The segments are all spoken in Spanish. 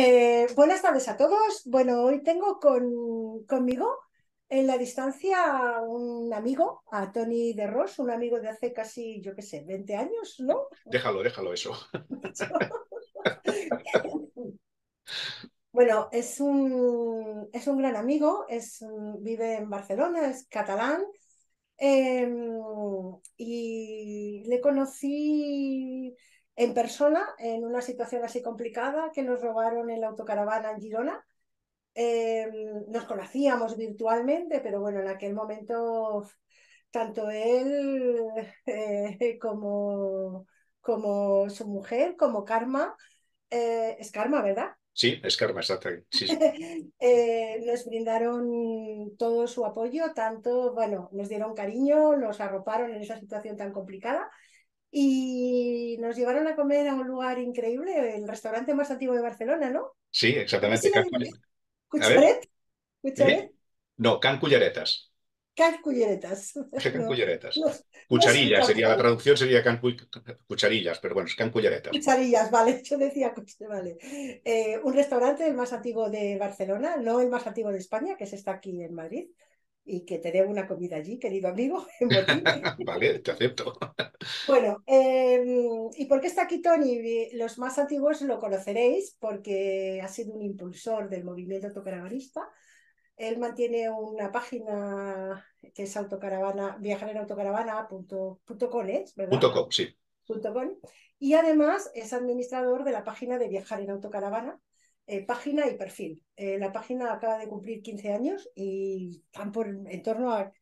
Eh, buenas tardes a todos. Bueno, hoy tengo conmigo en la distancia un amigo, a Tony de Ross, un amigo de hace casi, yo qué sé, 20 años, ¿no? Déjalo, déjalo eso. bueno, es un, es un gran amigo, es, vive en Barcelona, es catalán. Em, y le conocí en persona en una situación así complicada que nos robaron en la autocaravana en Girona. Em, nos conocíamos virtualmente, pero bueno, en aquel momento tanto él eh, como, como su mujer, como Karma, eh, es Karma, ¿verdad? Sí, es Karma, exacto. Eh, nos brindaron todo su apoyo, tanto, bueno, nos dieron cariño, nos arroparon en esa situación tan complicada y nos llevaron a comer a un lugar increíble, el restaurante más antiguo de Barcelona, ¿no? Sí, exactamente. ¿Cucharet? No, Can Culleretas. Can cucharillas, sería la traducción sería can cucharillas, pero bueno, es Can Cucharillas, vale, yo decía, vale. Eh, un restaurante el más antiguo de Barcelona, no el más antiguo de España, que se está aquí en Madrid, y que te dé una comida allí, querido amigo. vale, te acepto. Bueno, em, ¿y por qué está aquí Tony? Los más antiguos lo conoceréis porque ha sido un impulsor del movimiento autocaravanista. Él mantiene una página que es autocaravana, viajar en ¿verdad? sí. Y además es administrador de la página de Viajar en Autocaravana, eh, página y perfil. Eh, la página acaba de cumplir 15 años y están por en torno a.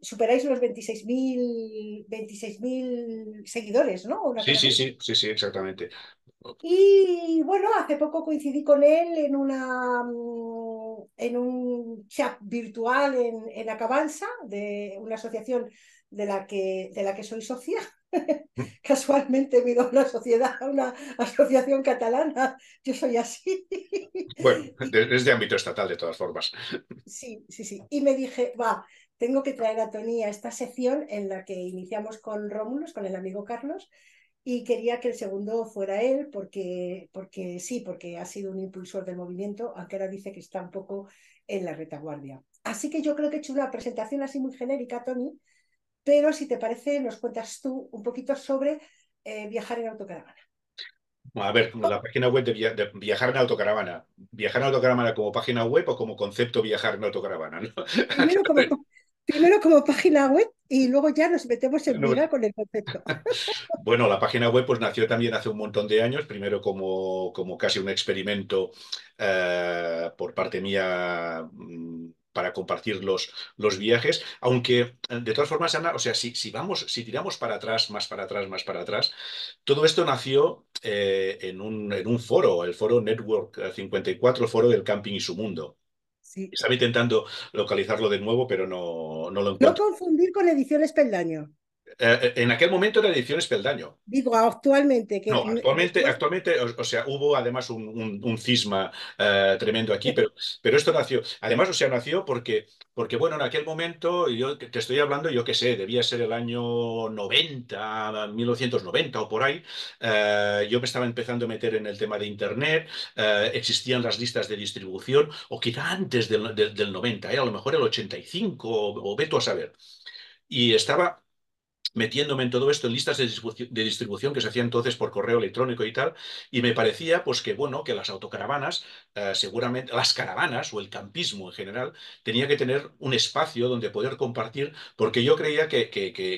Superáis los 26.000 seguidores, ¿no? sí, sí, sí, sí, sí, exactamente. Y bueno, hace poco coincidí con él en una mm, en un chat virtual en, en Acabanza, de una asociación de la que, de la que soy socia. Casualmente he ido una sociedad, a una asociación catalana. Yo soy así. bueno, desde ámbito estatal, de todas formas. Sí, sí, sí. Y me dije, va, tengo que traer a Tony a esta sección en la que iniciamos con Rómulos, con el amigo Carlos, y quería que el segundo fuera él, porque, porque sí, porque ha sido un impulsor del movimiento, aunque ahora dice que está un poco en la retaguardia. Así que yo creo que he hecho una presentación así muy genérica, Tony, pero si te parece, nos cuentas tú un poquito sobre eh, viajar en autocaravana. A ver, la página web de, viajar en autocaravana. Viajar en autocaravana como página web o como concepto viajar en autocaravana. Primero, como, página web y luego ya nos metemos en vida con el concepto. bueno, la página web pues nació también hace un montón de años, primero como, como casi un experimento eh, por parte mía mm, para compartir los, los viajes, aunque eh, de todas formas, Ana, o sea, si, si vamos, si tiramos para atrás, más para atrás, más para atrás, todo esto nació eh, en, un, foro, el foro Network 54, foro del camping y su mundo. Sí. Estaba intentando localizarlo de nuevo, pero no, no lo encuentro. No confundir con Ediciones Peldaño. Eh, eh, en aquel momento era ediciones Peldaño. Digo, actualmente. Que... actualmente, actualmente o, sea, hubo además un, cisma eh, tremendo aquí, pero, pero esto nació. Además, o sea, nació porque, porque, bueno, en aquel momento, yo te estoy hablando, yo qué sé, debía ser el año 90, 1990 o por ahí, yo me estaba empezando a meter en el tema de Internet, existían las listas de distribución, o quizá antes del, del, 90, a lo mejor el 85 o, o veto a saber. Y estaba metiéndome en todo esto, en listas de, distribución, que se hacían entonces por correo electrónico y tal, y me parecía pues que bueno, que las autocaravanas, eh, seguramente, las caravanas o el campismo en general, tenía que tener un espacio donde poder compartir, porque yo creía que,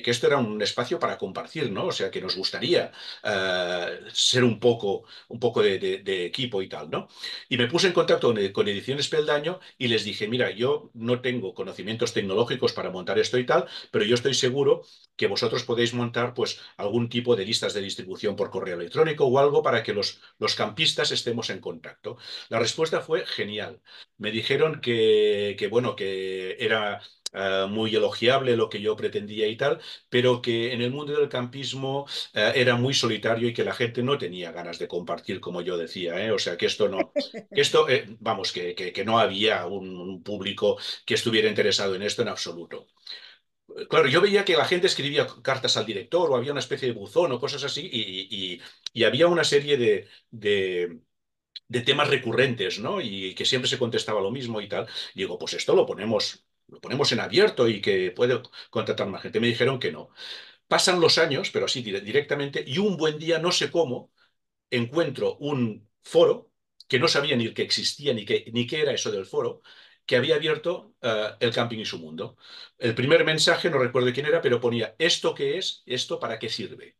esto era un espacio para compartir, ¿no? O sea, que nos gustaría eh, ser un poco, un poco de, equipo y tal, ¿no? Y me puse en contacto con Ediciones Peldaño y les dije, mira, yo no tengo conocimientos tecnológicos para montar esto y tal, pero yo estoy seguro que vosotros podéis montar pues, algún tipo de listas de distribución por correo electrónico o algo para que los, los campistas estemos en contacto. La respuesta fue genial. Me dijeron que, bueno, que era eh, muy elogiable lo que yo pretendía y tal, pero que en el mundo del campismo eh, era muy solitario y que la gente no tenía ganas de compartir, como yo decía. ¿eh? O sea, que esto no, esto, vamos, que, no había un, público que estuviera interesado en esto en absoluto claro, yo veía que la gente escribía cartas al director o había una especie de buzón o cosas así y, había una serie de, temas recurrentes, ¿no? Y que siempre se contestaba lo mismo y tal. Y digo, pues esto lo ponemos, lo ponemos en abierto y que puede contratar más gente. Me dijeron que no. Pasan los años, pero así directamente, y un buen día, no sé cómo, encuentro un foro que no sabía ni que existía ni ni qué era eso del foro, que había abierto eh, el camping y su mundo. El primer mensaje, no recuerdo quién era, pero ponía, ¿esto qué es? ¿Esto para qué sirve?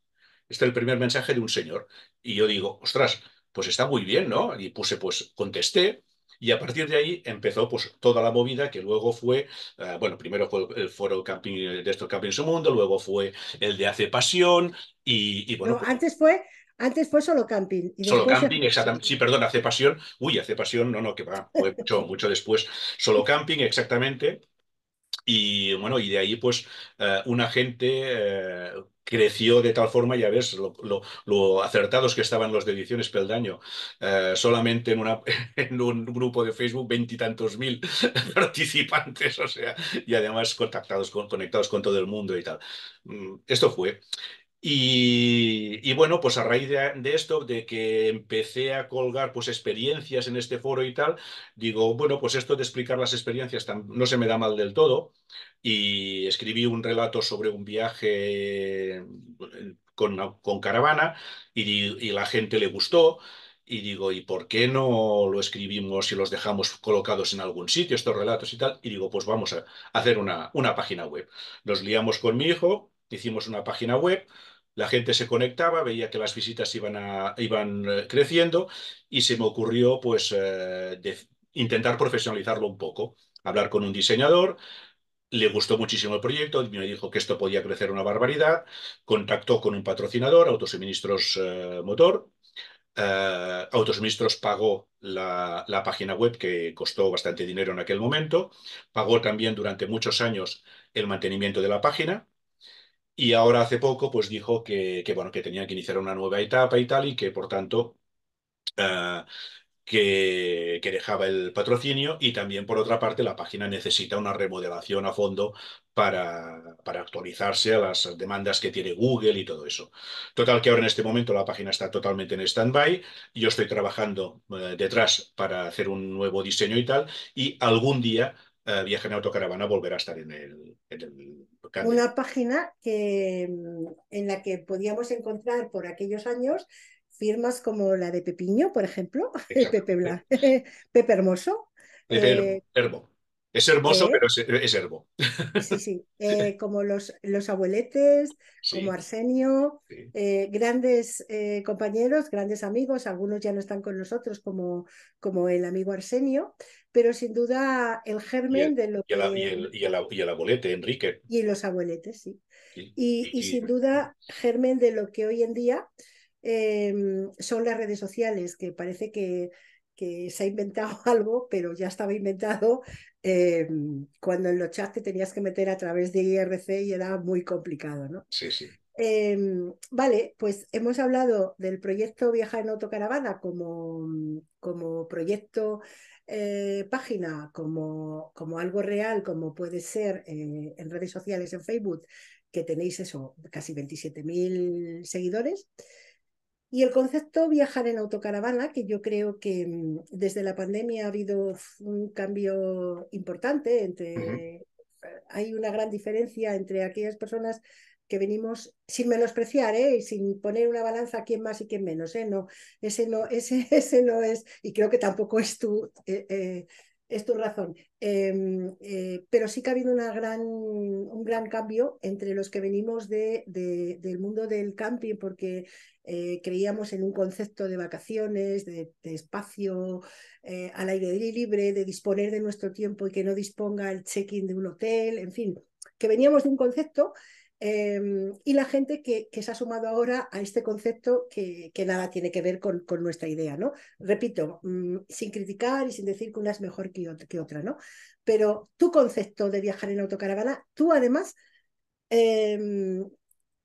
Este es el primer mensaje de un señor. Y yo digo, ostras, pues está muy bien, ¿no? Y puse, pues contesté, y a partir de ahí empezó pues, toda la movida que luego fue, eh, bueno, primero fue el foro camping, de esto Camping Su Mundo, luego fue el de Hace Pasión y, bueno. Pues antes fue antes fue solo camping. solo camping, exactamente. Sí, perdón, hace pasión. Uy, hace pasión, no, no, que va, fue mucho, mucho después. Solo camping, exactamente. Y bueno, y de ahí pues eh, una gente eh, creció de tal forma, ya ves, lo, lo, acertados que estaban los de Ediciones Peldaño, eh, solamente en, una, un grupo de Facebook veintitantos mil participantes, o sea, y además contactados con, conectados con todo el mundo y tal. Mm, esto fue. Y, bueno, pues a raíz de, esto, de que empecé a colgar pues experiencias en este foro y tal, digo, bueno, pues esto de explicar las experiencias no se me da mal del todo. Y escribí un relato sobre un viaje eh, con, caravana y, y la gente le gustó. Y digo, ¿y por qué no lo escribimos y los dejamos colocados en algún sitio, estos relatos y tal? Y digo, pues vamos a hacer una, una página web. Nos liamos con mi hijo, hicimos una página web, la gente se conectaba, veía que las visitas iban, eh, creciendo y se me ocurrió pues eh, intentar profesionalizarlo un poco, hablar con un diseñador, le gustó muchísimo el proyecto, me dijo que esto podía crecer una barbaridad, contactó con un patrocinador, Autosuministros eh, Motor, eh, Autosuministros pagó la, página web que costó bastante dinero en aquel momento, pagó también durante muchos años el mantenimiento de la página y ahora hace poco, pues dijo que, bueno, que tenía que iniciar una nueva etapa y tal, y que por tanto eh, que, dejaba el patrocinio. Y también, por otra parte, la página necesita una remodelación a fondo para, para actualizarse a las demandas que tiene Google y todo eso. Total, que ahora en este momento la página está totalmente en stand-by. Yo estoy trabajando eh, detrás para hacer un nuevo diseño y tal, y algún día. Eh, viaje en autocaravana volverá a estar en el una página que, mm, en la que podíamos encontrar por aquellos años firmas como la de Pepiño, por ejemplo, Pepe, Hermoso. Eh, es hermoso, pero es, herbo. Sí, sí. Eh, como los, los abueletes, como Arsenio, eh, grandes compañeros, grandes amigos, algunos ya no están con nosotros, como, como el amigo Arsenio, pero sin duda el germen de lo que... Y el, abuelete, Enrique. Y los abueletes, sí. Y, sin duda germen de lo que hoy en día em, son las redes sociales, que parece que, se ha inventado algo, pero ya estaba inventado em, cuando en los chats te tenías que meter a través de IRC y era muy complicado, ¿no? Sí, sí. Em, vale, pues hemos hablado del proyecto Viajar en Autocaravana como, como proyecto eh, página como, como algo real, como puede ser eh, en redes sociales, en Facebook, que tenéis eso, casi 27.000 seguidores. Y el concepto viajar en autocaravana, que yo creo que mm, desde la pandemia ha habido un cambio importante entre... Eh, hay una gran diferencia entre aquellas personas que venimos sin menospreciar ¿eh? y sin poner una balanza quién más y quién menos. ¿eh? No, ese, no, ese, ese no es, y creo que tampoco es tu, eh, eh, es tu razón. Em, pero sí que ha habido una gran, un gran cambio entre los que venimos del mundo del camping, porque creíamos en un concepto de vacaciones, de, de espacio al aire libre, de disponer de nuestro tiempo y que no disponga el check-in de un hotel, en fin, que veníamos de un concepto Em, y la gente que, que, se ha sumado ahora a este concepto que, que nada tiene que ver con, con nuestra idea, ¿no? Repito, mm, sin criticar y sin decir que una es mejor que, otra, ¿no? Pero tu concepto de viajar en autocaravana, tú además, em,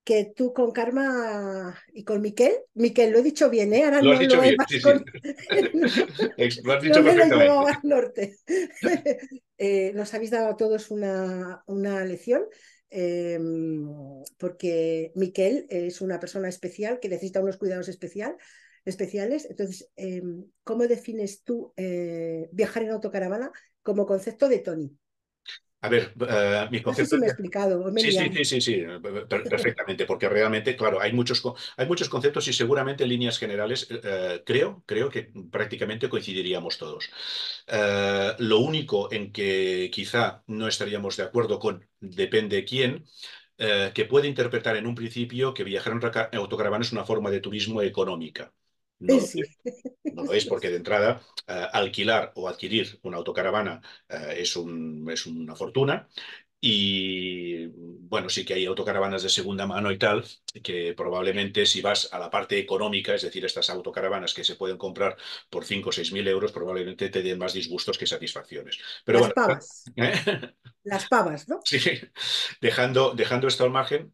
que tú con Karma y con Miquel, Miquel, lo he dicho bien, ¿eh? Ahora lo no dicho lo bien, sí, lo has dicho eh, nos habéis dado a todos una, una lección Em, porque Miquel es una persona especial que necesita unos cuidados especial, especiales. Entonces, em, ¿cómo defines tú eh, viajar en autocaravana como concepto de Tony? A ver, eh, mis sí, sí, sí, sí, perfectamente, porque realmente, claro, hay muchos, hay muchos conceptos y seguramente en líneas generales eh, creo, creo que prácticamente coincidiríamos todos. Eh, lo único en que quizá no estaríamos de acuerdo con depende quién, que puede interpretar en un principio que viajar en autocaravana es una forma de turismo económica. No, lo es porque de entrada eh, alquilar o adquirir una autocaravana eh, es, es una fortuna y bueno, sí que hay autocaravanas de segunda mano y tal, que probablemente si vas a la parte económica, es decir, estas autocaravanas que se pueden comprar por 5 o 6 mil euros, probablemente te den más disgustos que satisfacciones. Pero Las pavas. ¿eh? Las pavas, ¿no? Sí, dejando, dejando esto al margen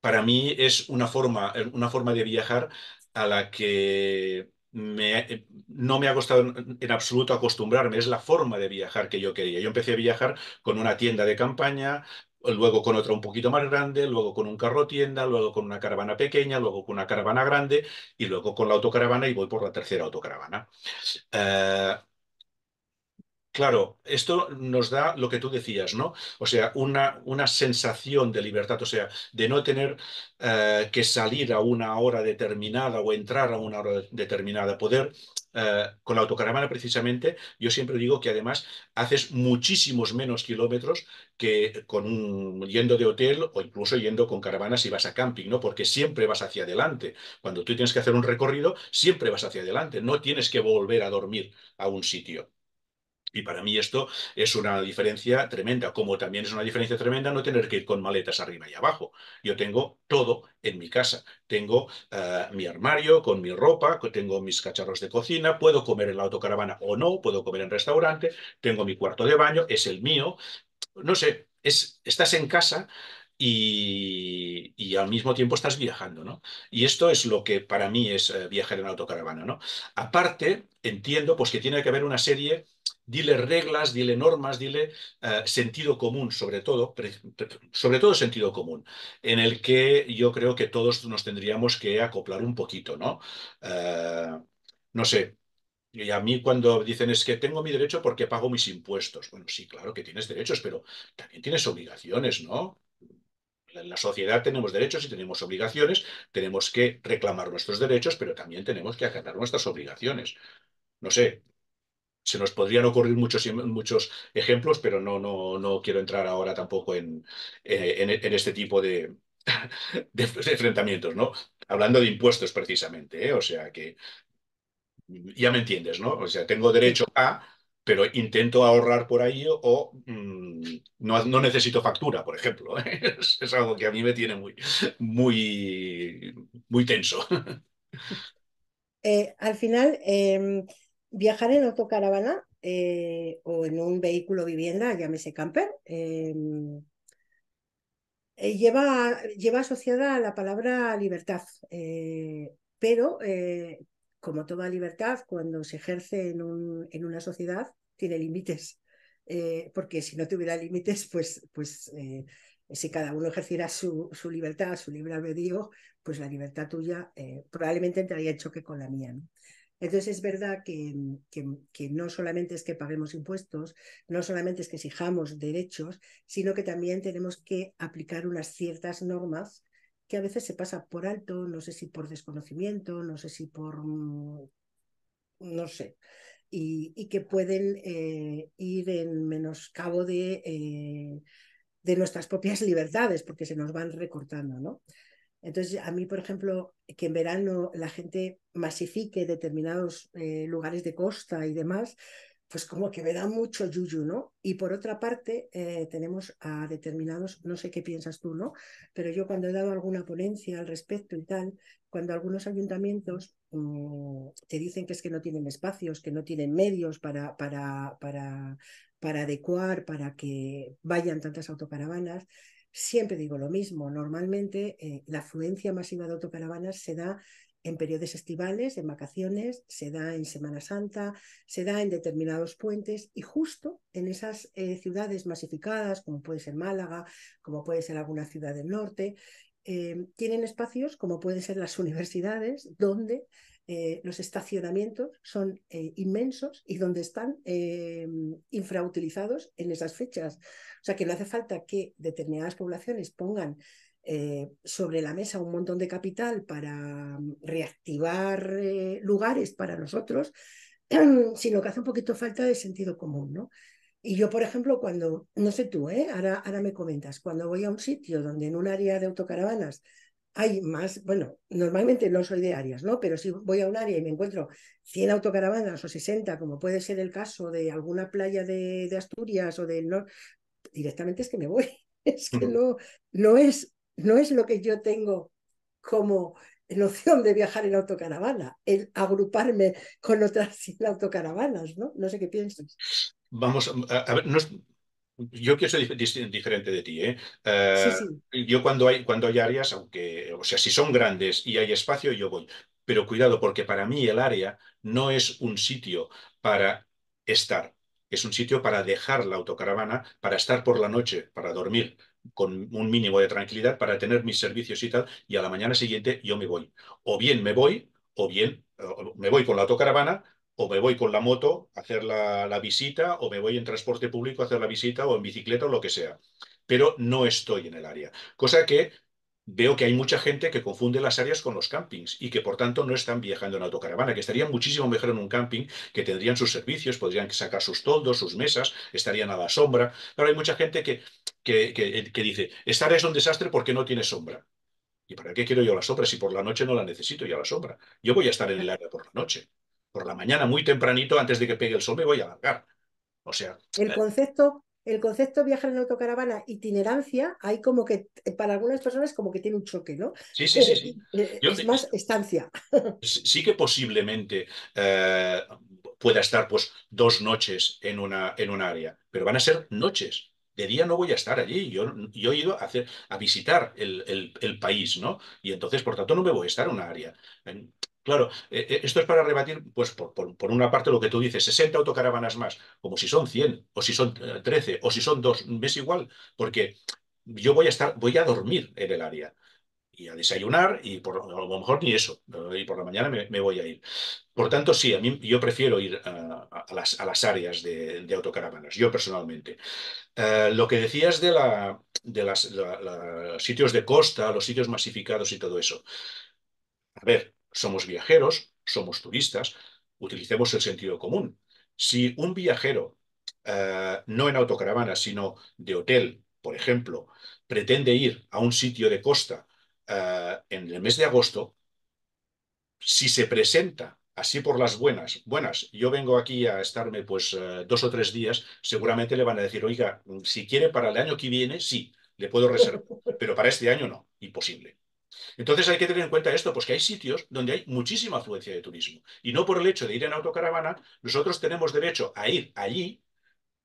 para mí es una forma, eh, una forma de viajar a la que eh, no me ha costado en, absoluto acostumbrarme, es la forma de viajar que yo quería. Yo empecé a viajar con una tienda de campaña, luego con otra un poquito más grande, luego con un carro tienda, luego con una caravana pequeña, luego con una caravana grande y luego con la autocaravana y voy por la tercera autocaravana. Eh, Claro, esto nos da lo que tú decías, ¿no? O sea, una, sensación de libertad, o sea, de no tener eh, que salir a una hora determinada o entrar a una hora determinada, poder, eh, con la autocaravana precisamente, yo siempre digo que además haces muchísimos menos kilómetros que con yendo de hotel o incluso yendo con caravana si vas a camping, ¿no? Porque siempre vas hacia adelante. Cuando tú tienes que hacer un recorrido, siempre vas hacia adelante, no tienes que volver a dormir a un sitio. Y para mí esto es una diferencia tremenda, como también es una diferencia tremenda no tener que ir con maletas arriba y abajo. Yo tengo todo en mi casa. Tengo eh, mi armario con mi ropa, tengo mis cacharros de cocina, puedo comer en la autocaravana o no, puedo comer en restaurante, tengo mi cuarto de baño, es el mío. No sé, estás en casa, y, al mismo tiempo estás viajando, ¿no? Y esto es lo que para mí es eh, viajar en autocaravana, ¿no? Aparte, entiendo pues que tiene que haber una serie dile reglas, dile normas, dile eh, sentido común, sobre todo, sobre todo sentido común, en el que yo creo que todos nos tendríamos que acoplar un poquito, ¿no? Eh, no sé, y a mí cuando dicen es que tengo mi derecho porque pago mis impuestos. Bueno, sí, claro que tienes derechos, pero también tienes obligaciones, ¿no? En la sociedad tenemos derechos y tenemos obligaciones, tenemos que reclamar nuestros derechos, pero también tenemos que acatar nuestras obligaciones. No sé, se nos podrían ocurrir muchos, em, muchos ejemplos, pero no, no, no quiero entrar ahora tampoco en, eh, en, este tipo de, enfrentamientos, ¿no? Hablando de impuestos precisamente, ¿eh? o sea que ya me entiendes, ¿no? O sea, tengo derecho a, pero intento ahorrar por ahí o mm, no, necesito factura, por ejemplo. ¿eh? Es, algo que a mí me tiene muy, muy, muy tenso. al final, em, viajar en autocaravana eh, o en un vehículo vivienda, llámese camper, em, eh, lleva, lleva, asociada a la palabra libertad, eh, pero como toda libertad, cuando se ejerce en, una sociedad, tiene límites, porque si no tuviera límites, pues... pues si cada uno ejerciera su, su, libertad, su libre albedrío, pues la libertad tuya probablemente entraría en choque con la mía. Entonces es verdad que, no solamente es que paguemos impuestos, no solamente es que exijamos derechos, sino que también tenemos que aplicar unas ciertas normas que a veces se pasa por alto, no sé si por desconocimiento, no sé si por... Mm, no sé. Y, que pueden eh, ir en menoscabo de, eh, de nuestras propias libertades, porque se nos van recortando, ¿no? Entonces, a mí, por ejemplo, que en verano la gente masifique determinados eh, lugares de costa y demás, pues como que me da mucho yuyu, ¿no? Y por otra parte, eh, tenemos a determinados, no sé qué piensas tú, ¿no? Pero yo cuando he dado alguna ponencia al respecto y tal, cuando algunos ayuntamientos mm, te dicen que es que no tienen espacios, que no tienen medios para, para, para, para adecuar, para que vayan tantas autocaravanas, Siempre digo lo mismo, normalmente eh, la afluencia masiva de autocaravanas se da en periodos estivales, en vacaciones, se da en Semana Santa, se da en determinados puentes y justo en esas eh, ciudades masificadas, como puede ser Málaga, como puede ser alguna ciudad del norte, eh, tienen espacios como pueden ser las universidades, donde eh, los estacionamientos son eh, inmensos y donde están eh, infrautilizados en esas fechas. O sea que no hace falta que determinadas poblaciones pongan sobre la mesa un montón de capital para mm, reactivar lugares para nosotros, sino que hace un poquito falta de sentido común, ¿no? Y yo, por ejemplo, cuando, no sé tú, ahora, ahora me comentas, cuando voy a un sitio donde en un área de autocaravanas hay más, bueno, normalmente no soy de áreas, ¿no? Pero si voy a un área y me encuentro 100 autocaravanas o 60, como puede ser el caso de alguna playa de, Asturias o del norte, directamente es que me voy. Es que no, no, es, no es lo que yo tengo como noción de viajar en autocaravana, el agruparme con otras 100 autocaravanas, ¿no? No sé qué piensas. Vamos, a, ver, no yo quiero ser diferente de ti. ¿eh? eh yo cuando hay, cuando hay áreas, aunque, o sea, si son grandes y hay espacio, yo voy. Pero cuidado, porque para mí el área no es un sitio para estar, es un sitio para dejar la autocaravana, para estar por la noche, para dormir con un mínimo de tranquilidad, para tener mis servicios y tal, y a la mañana siguiente yo me voy. O bien me voy, o bien me voy con la autocaravana, o me voy con la moto a hacer la, visita, o me voy en transporte público a hacer la visita, o en bicicleta, o lo que sea. Pero no estoy en el área. Cosa que veo que hay mucha gente que confunde las áreas con los campings y que por tanto no están viajando en autocaravana, que estarían muchísimo mejor en un camping, que tendrían sus servicios, podrían sacar sus toldos, sus mesas, estarían a la sombra. Pero hay mucha gente que, que, que, dice, esta área es un desastre porque no tiene sombra. ¿Y para qué quiero yo la sombra si por la noche no la necesito ya la sombra? Yo voy a estar en el área por la noche por la mañana muy tempranito, antes de que pegue el sol, me voy a largar. O sea. El eh, concepto, el concepto de viajar en autocaravana, itinerancia, hay como que, eh, para algunas personas, como que tiene un choque, ¿no? Sí, sí, sí. Eh, es más estancia. Sí que posiblemente pueda estar pues dos noches en una, en un área, pero van a ser noches. De día no voy a estar allí. Yo, yo he ido a, hacer, a visitar el, país, ¿no? Y entonces, por tanto, no me voy a estar en una área. Claro, e, e, esto es para rebatir, pues por, una parte lo que tú dices, 60 autocaravanas más, como si son 100, o si son 13, eh, o si son 2, ves es igual, porque yo voy a estar, voy a dormir en el área y a desayunar y por, a lo mejor ni eso, y por la mañana me, voy a ir. Por tanto, sí, a mí, yo prefiero ir a, las, áreas de, autocaravanas, yo personalmente. Eh, lo que decías de, la, de los sitios de costa, los sitios masificados y todo eso. A ver, somos viajeros, somos turistas, utilicemos el sentido común. Si un viajero, eh, no en autocaravana, sino de hotel, por ejemplo, pretende ir a un sitio de costa eh, en el mes de agosto, si se presenta así por las buenas, buenas, yo vengo aquí a estarme pues eh, dos o tres días, seguramente le van a decir, oiga, si quiere para el año que viene, sí, le puedo reservar, pero para este año no, imposible. Entonces hay que tener en cuenta esto, pues que hay sitios donde hay muchísima afluencia de turismo. Y no por el hecho de ir en autocaravana, nosotros tenemos derecho a ir allí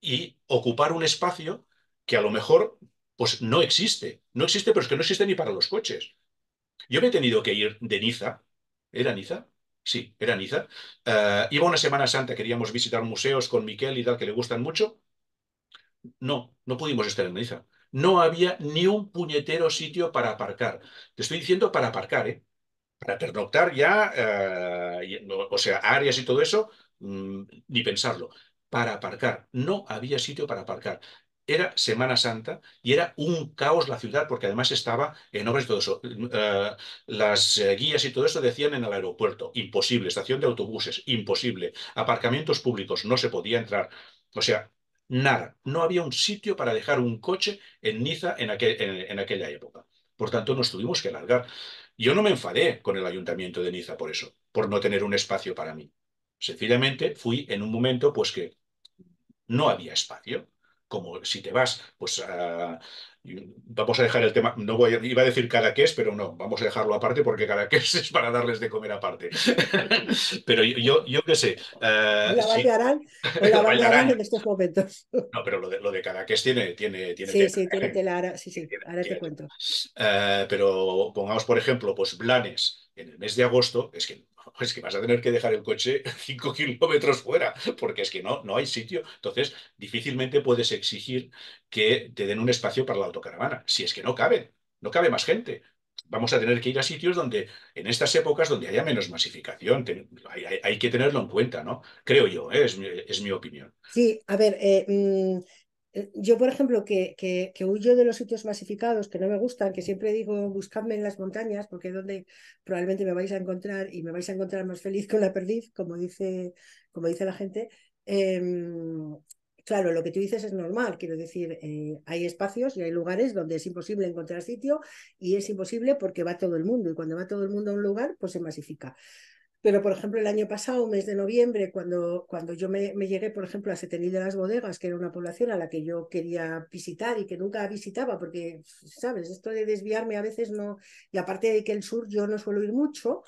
y ocupar un espacio que a lo mejor pues no existe. No existe, pero es que no existe ni para los coches. Yo me he tenido que ir de Niza. ¿Era Niza? Sí, era Niza. Eh, iba una Semana Santa, queríamos visitar museos con Miquel y tal, que le gustan mucho. No, no pudimos estar en Niza no había ni un puñetero sitio para aparcar. Te estoy diciendo para aparcar, ¿eh? Para pernoctar ya, eh, o sea, áreas y todo eso, mm, ni pensarlo. Para aparcar. No había sitio para aparcar. Era Semana Santa y era un caos la ciudad porque además estaba en obras todo eso. Eh, las eh, guías y todo eso decían en el aeropuerto, imposible, estación de autobuses, imposible, aparcamientos públicos, no se podía entrar. O sea, nada. No había un sitio para dejar un coche en Niza en, aquella época. Por tanto, nos tuvimos que largar. Yo no me enfadé con el ayuntamiento de Niza por eso, por no tener un espacio para mí. Sencillamente fui en un momento pues que no había espacio. Como si te vas pues, a, Vamos a dejar el tema, no voy, iba a decir cada es pero no, vamos a dejarlo aparte porque cada qué es para darles de comer aparte. pero yo, yo, qué sé. Uh, la bailarán, la en estos momentos. no, pero lo de, lo de tiene, tiene, tiene. Sí, ¿eh? sí, tiene ahora, sí, sí, ahora te cuento. Eh, pero pongamos, por ejemplo, pues Blanes en el mes de agosto, es que es que vas a tener que dejar el coche 5 kilómetros fuera, porque es que no, no hay sitio. Entonces, difícilmente puedes exigir que te den un espacio para la autocaravana, si es que no cabe, no cabe más gente. Vamos a tener que ir a sitios donde, en estas épocas, donde haya menos masificación. hay, hay, que tenerlo en cuenta, ¿no? Creo yo, ¿eh? es, mi, es, mi, opinión. Sí, a ver, eh, mm, eh, yo, por ejemplo, que, que, que, huyo de los sitios masificados que no me gustan, que siempre digo buscadme en las montañas, porque es donde probablemente me vais a encontrar y me vais a encontrar más feliz con la perdiz, como dice, como dice la gente. Em, claro, lo que tú dices es normal, quiero decir, eh, hay espacios y hay lugares donde es imposible encontrar sitio y es imposible porque va todo el mundo y cuando va todo el mundo a un lugar, pues se masifica. Pero, por ejemplo, el año pasado, mes de noviembre, cuando, cuando yo me, llegué, por ejemplo, a Setenil de las Bodegas, que era una población a la que yo quería visitar y que nunca visitaba, porque, ¿sabes? Esto de desviarme a veces no... Y aparte de que el sur yo no suelo ir mucho,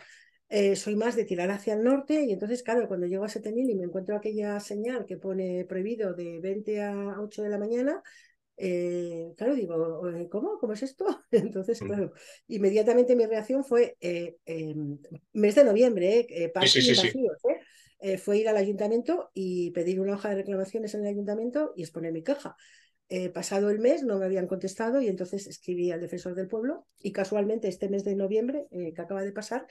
eh, soy más de tirar hacia el norte y entonces, claro, cuando llego a Setenil y me encuentro aquella señal que pone prohibido de 20 a 8 de la mañana, eh, claro, digo, ¿cómo? ¿Cómo es esto? Entonces, mm. claro, inmediatamente mi reacción fue, eh, eh, mes de noviembre, fue ir al ayuntamiento y pedir una hoja de reclamaciones en el ayuntamiento y exponer mi caja pasado el mes no me habían contestado y entonces escribí al defensor del pueblo y casualmente este mes de noviembre que acaba de pasar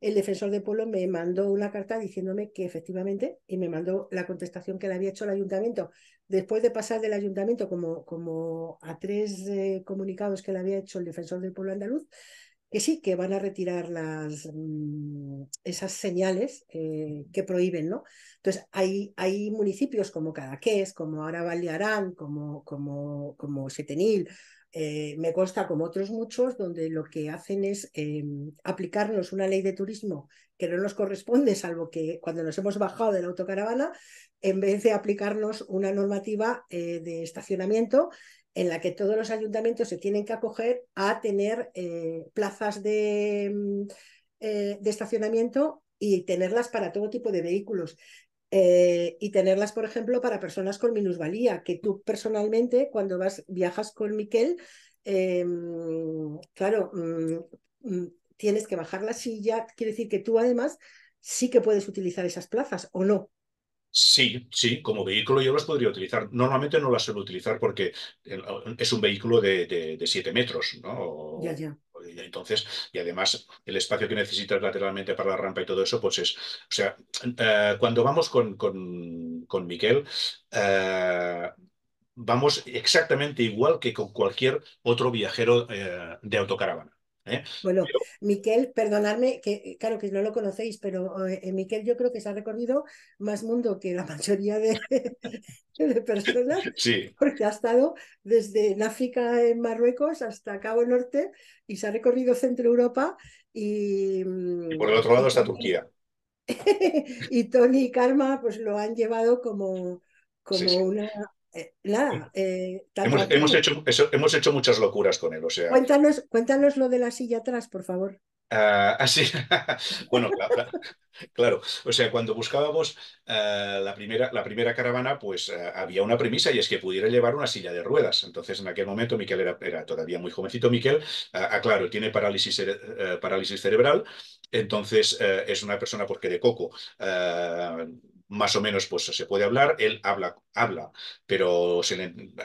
el defensor del pueblo me mandó una carta diciéndome que efectivamente, y me mandó la contestación que le había hecho el ayuntamiento, después de pasar del ayuntamiento como, como a tres eh, comunicados que le había hecho el defensor del pueblo andaluz, que sí, que van a retirar las, mm, esas señales eh, que prohíben, ¿no? Entonces, hay, hay municipios como Cadaqués, como ahora como, como, como Setenil, eh, me consta como otros muchos, donde lo que hacen es em, aplicarnos una ley de turismo que no nos corresponde, salvo que cuando nos hemos bajado de la autocaravana, en vez de aplicarnos una normativa eh, de estacionamiento en la que todos los ayuntamientos se tienen que acoger a tener eh, plazas de, em, de estacionamiento y tenerlas para todo tipo de vehículos. Eh, y tenerlas, por ejemplo, para personas con minusvalía, que tú personalmente, cuando vas, viajas con Miquel, em, claro, mm, mm, tienes que bajar la silla, quiere decir que tú además sí que puedes utilizar esas plazas o no. Sí, sí, como vehículo yo las podría utilizar. Normalmente no las suelo utilizar porque eh, es un vehículo de 7 de, metros, ¿no? ya, ya. Y entonces, y además, el espacio que necesitas lateralmente para la rampa y todo eso, pues es. O sea, eh, cuando vamos con, con, Miquel, eh, vamos exactamente igual que con cualquier otro viajero eh, de autocaravana. ¿eh? Bueno, Miquel, perdonadme, que claro que no lo conocéis, pero en eh, Miquel yo creo que se ha recorrido más mundo que la mayoría de, personas, sí. porque ha estado desde África, en Marruecos, hasta Cabo Norte, y se ha recorrido Centro Europa y... Mm, por el otro lado está Turquía. y Tony y Karma pues lo han llevado como, como una eh, mm. eh, hemos, hecho, muchas locuras con él, o sea. Cuéntanos, cuéntanos lo de la silla atrás, por favor. Ah, así, ah, bueno, claro, o sea, cuando buscábamos ah, la, primera, la primera caravana, pues ah, había una premisa y es que pudiera llevar una silla de ruedas. Entonces, en aquel momento, Miquel era, era todavía muy jovencito, Miquel, claro, tiene parálisis, eh, parálisis cerebral, entonces es una persona porque de coco más o menos pues se puede hablar, él habla, habla pero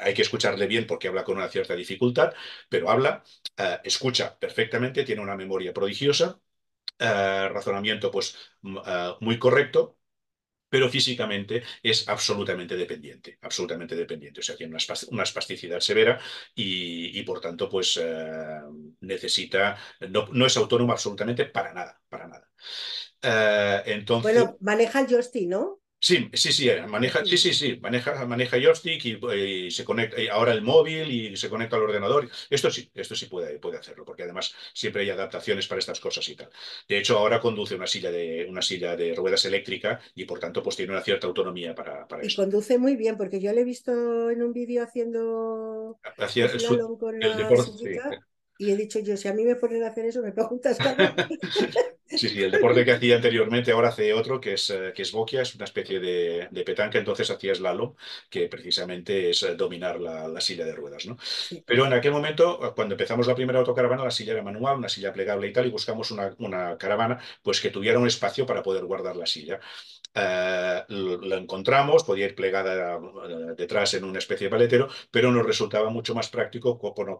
hay que escucharle bien porque habla con una cierta dificultad, pero habla, eh, escucha perfectamente, tiene una memoria prodigiosa, eh, razonamiento pues mm, eh, muy correcto, pero físicamente es absolutamente dependiente, absolutamente dependiente, o sea, tiene una, una espasticidad severa y, por tanto, pues necesita, no, es autónomo absolutamente para nada, para nada. Eh, bueno, maneja el joystick, ¿no? Sí, sí, sí, eh, maneja, sí, sí, sí, maneja, maneja joystick y, eh, se conecta ahora el móvil y se conecta al ordenador. Esto sí, esto sí puede, puede hacerlo, porque además siempre hay adaptaciones para estas cosas y tal. De hecho, ahora conduce una silla de, una silla de ruedas eléctrica y por tanto pues tiene una cierta autonomía para, eso. Y conduce muy bien, porque yo le he visto en un vídeo haciendo el, con y he dicho yo, si a mí me ponen a hacer eso, me preguntas. sí, sí, el deporte que hacía anteriormente ahora hace otro, que es, eh, que es boquia, es una especie de, de petanca, entonces hacía slalom, que precisamente es eh, dominar la, silla de ruedas. ¿no? Pero en aquel momento, eh, cuando empezamos la primera autocaravana, la silla era manual, una silla plegable y tal, y buscamos una, caravana pues que tuviera un espacio para poder guardar la silla. Eh, la encontramos, podía ir plegada eh, detrás en una especie de paletero, pero nos resultaba mucho más práctico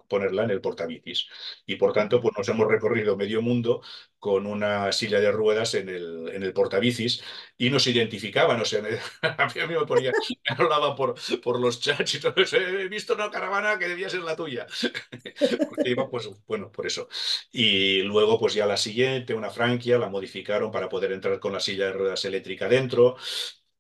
ponerla en el portabicis. Y por tanto, pues nos hemos recorrido medio mundo con una silla de ruedas en el, en el portabicis y nos identificaban. O sea, a mí me ponía, me hablaba por, los chats y todo eso. Eh, he visto una caravana que debía ser la tuya. iba, pues bueno, por eso. Y luego, pues ya la siguiente, una franquia, la modificaron para poder entrar con la silla de ruedas eléctrica dentro.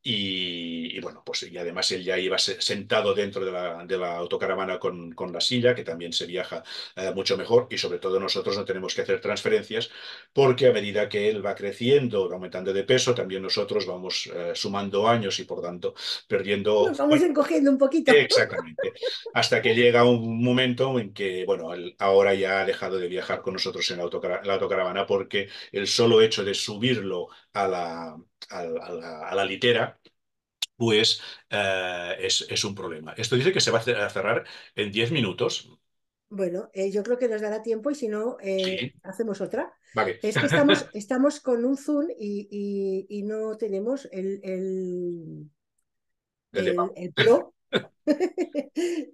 Y, bueno, pues y además él ya iba sentado dentro de la, de la autocaravana con, con, la silla, que también se viaja eh, mucho mejor y sobre todo nosotros no tenemos que hacer transferencias porque a medida que él va creciendo, aumentando de peso, también nosotros vamos eh, sumando años y por tanto perdiendo... Nos vamos pues encogiendo un poquito. Exactamente. Hasta que llega un momento en que, bueno, él ahora ya ha dejado de viajar con nosotros en la autocaravana porque el solo hecho de subirlo a la a, la, litera, pues eh, es, un problema. Esto dice que se va a cerrar en 10 minutos. Bueno, eh, yo creo que nos dará tiempo y si no, eh, hacemos otra. Vale. Es que estamos, con un Zoom y, no tenemos el, el, el, Pro.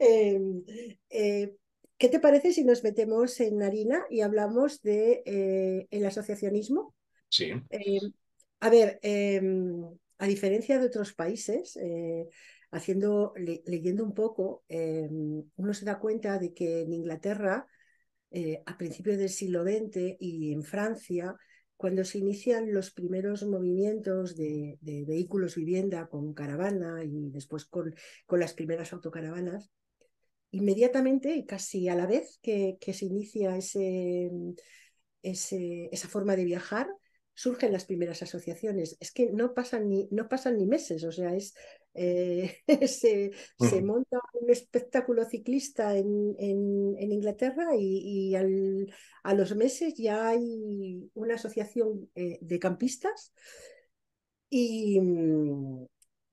Em, ¿Qué te parece si nos metemos en harina y hablamos de el asociacionismo? Sí. Em, a ver, em, a diferencia de otros países, eh, haciendo, leyendo un poco, em, uno se da cuenta de que en Inglaterra, eh, a principios del siglo XX y en Francia, cuando se inician los primeros movimientos de, vehículos vivienda con caravana y después con, las primeras autocaravanas, inmediatamente, y casi a la vez que, se inicia em, ese, esa forma de viajar, surgen las primeras asociaciones. Es que no pasan ni, no pasan ni meses, o sea, es, eh, se, monta un espectáculo ciclista en, en, Inglaterra y, a los meses ya hay una asociación eh, de campistas y,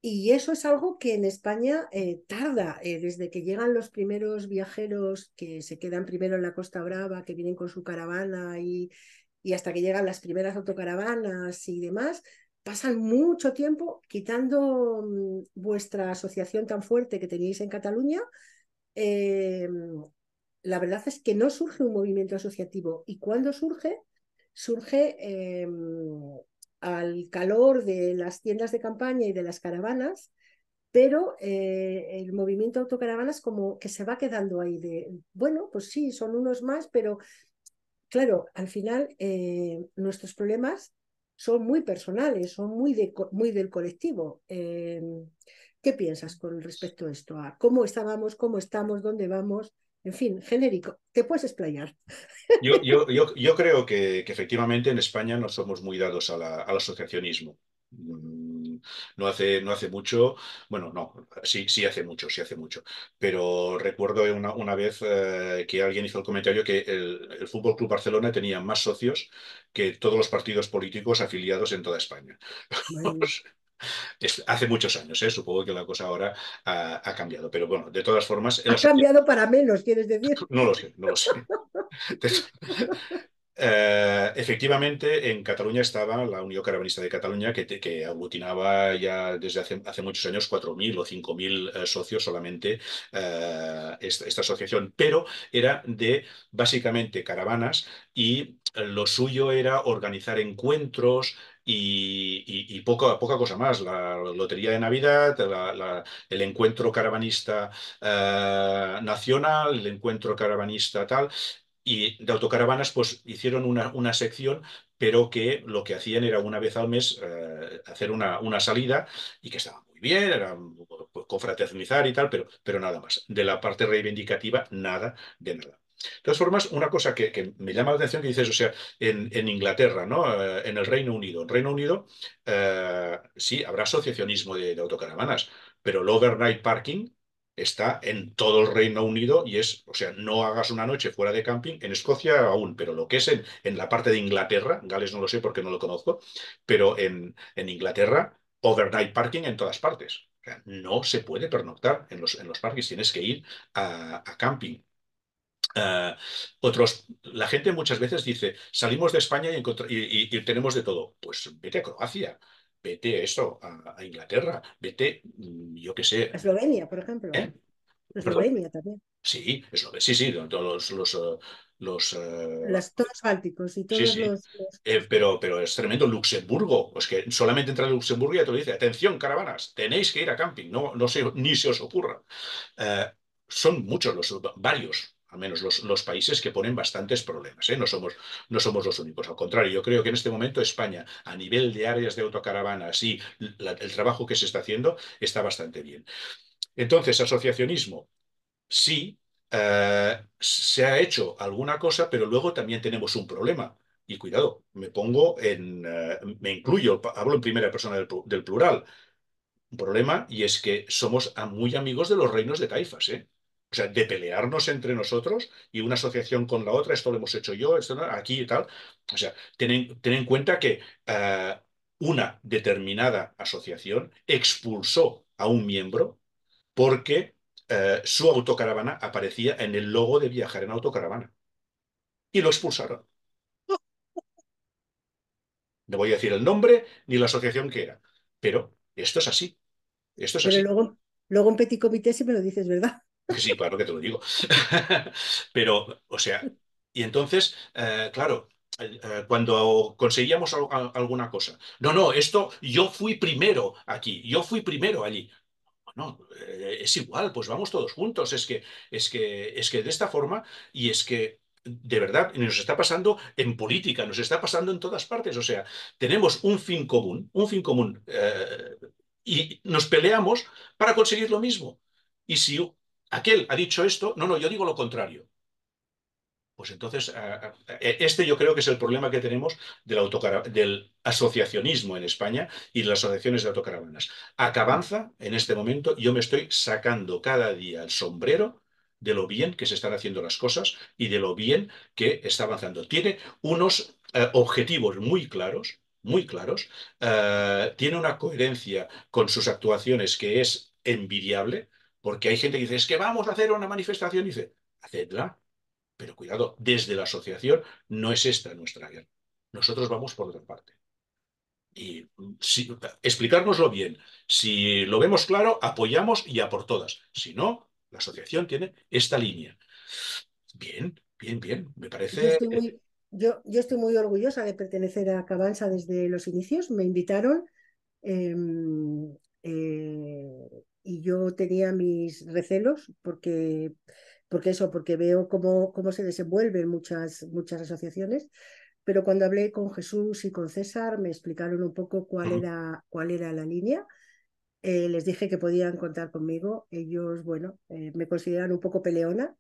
y, eso es algo que en España eh, tarda, desde que llegan los primeros viajeros que se quedan primero en la Costa Brava, que vienen con su caravana y y hasta que llegan las primeras autocaravanas y demás, pasan mucho tiempo quitando mm, vuestra asociación tan fuerte que tenéis en Cataluña. Em, la verdad es que no surge un movimiento asociativo y cuando surge, surge em, al calor de las tiendas de campaña y de las caravanas, pero eh, el movimiento autocaravanas como que se va quedando ahí de, bueno, pues sí, son unos más, pero claro, al final eh, nuestros problemas son muy personales, son muy, de, muy del colectivo. Eh, ¿Qué piensas con respecto a esto? cómo estábamos, cómo estamos, dónde vamos? En fin, genérico, te puedes explayar. Yo, creo que, efectivamente en España no somos muy dados al asociacionismo no hace, no hace mucho, bueno, no, sí, sí hace mucho, sí hace mucho, pero recuerdo una, vez eh, que alguien hizo el comentario que el, el Fútbol Club Barcelona tenía más socios que todos los partidos políticos afiliados en toda España. hace muchos años, ¿eh? supongo que la cosa ahora ha, cambiado, pero bueno, de todas formas... Ha cambiado para menos, quieres decir. No lo sé, no lo sé. Eh, efectivamente, en Cataluña estaba la Unión Caravanista de Cataluña, que, que aglutinaba ya desde hace, muchos años 4.000 o 5.000 eh, socios solamente eh, esta, asociación, pero era de básicamente caravanas y lo suyo era organizar encuentros. Y, poca, cosa más, la Lotería de Navidad, el encuentro caravanista nacional, el encuentro caravanista tal, y de autocaravanas, pues hicieron una, sección, pero que lo que hacían era una vez al mes eh, hacer una, salida y que estaba muy bien, era pues, confraternizar y tal, pero, pero nada más. De la parte reivindicativa, nada de nada. De todas formas, una cosa que, me llama la atención que dices, o sea, en, en Inglaterra, ¿no? Eh, en el Reino Unido. Reino Unido, eh, sí, habrá asociacionismo de, de, autocaravanas, pero el overnight parking está en todo el Reino Unido y es, o sea, no hagas una noche fuera de camping, en Escocia aún, pero lo que es en, la parte de Inglaterra, Gales no lo sé porque no lo conozco, pero en, Inglaterra, overnight parking en todas partes. no se puede pernoctar en los, parques, tienes que ir a, camping. Ah, otros, la gente muchas veces dice, salimos de España y, y, y tenemos de todo. Pues vete a Croacia vete eso, a, Inglaterra, vete, mm, yo qué sé. Eslovenia, por ejemplo. ¿Eh? Eslovenia también. Sí, eso, sí, sí, todos los... los, los eh, eh, bálticos y todos los... pero, pero es tremendo, Luxemburgo, es que solamente entra en Luxemburgo y ya te lo dice, atención caravanas, tenéis que ir a camping, no, no se, ni se os ocurra. son muchos, los varios, al menos los, países que ponen bastantes problemas. ¿eh? No, somos, no somos los únicos. Al contrario, yo creo que en este momento España, a nivel de áreas de autocaravanas y el trabajo que se está haciendo, está bastante bien. Entonces, asociacionismo, sí, eh, se ha hecho alguna cosa, pero luego también tenemos un problema. Y cuidado, me pongo en, eh, me incluyo, hablo en primera persona del, del, plural. Un problema y es que somos muy amigos de los reinos de taifas. ¿eh? O sea, de pelearnos entre nosotros y una asociación con la otra, esto lo hemos hecho yo, esto aquí y tal. O sea, ten, en cuenta que eh, una determinada asociación expulsó a un miembro porque eh, su autocaravana aparecía en el logo de viajar en autocaravana. Y lo expulsaron. No voy a decir el nombre ni la asociación que era, pero esto es así. Esto es pero Luego, luego en Petit Comité si me lo dices, ¿verdad? Sí, claro que te lo digo. Pero, o sea, y entonces, eh, claro, eh, eh, cuando conseguíamos alguna cosa. No, no, esto yo fui primero aquí, yo fui primero allí. No, es igual, pues vamos todos juntos. Es que, es que, es que de esta forma, y es que de verdad nos está pasando en política, nos está pasando en todas partes. O sea, tenemos un fin común, un fin común, y nos peleamos para conseguir lo mismo. Y si aquel ha dicho esto, no, no, yo digo lo contrario. Pues entonces, e, este yo creo que es el problema que tenemos del, del asociacionismo en España y las asociaciones de autocaravanas. Acabanza, en este momento, yo me estoy sacando cada día el sombrero de lo bien que se están haciendo las cosas y de lo bien que está avanzando. Tiene unos eh, objetivos muy claros, muy claros, eh, tiene una coherencia con sus actuaciones que es envidiable, porque hay gente que dice, es que vamos a hacer una manifestación, dice, hacedla, pero cuidado, desde la asociación no es esta nuestra guerra. Nosotros vamos por otra parte. Y mm, si, explicárnoslo bien. Si lo vemos claro, apoyamos y a por todas. Si no, la asociación tiene esta línea. Bien, bien, bien. Me parece. Yo estoy muy, orgullosa de pertenecer a Cabanza desde los inicios. Me invitaron. Em, eh, y yo tenía mis recelos porque, porque eso, porque veo cómo, cómo se desenvuelven muchas, muchas asociaciones. Pero cuando hablé con Jesús y con César, me explicaron un poco cuál era, cuál era la línea. Eh, les dije que podían contar conmigo. Ellos, bueno, eh, me consideran un poco peleona.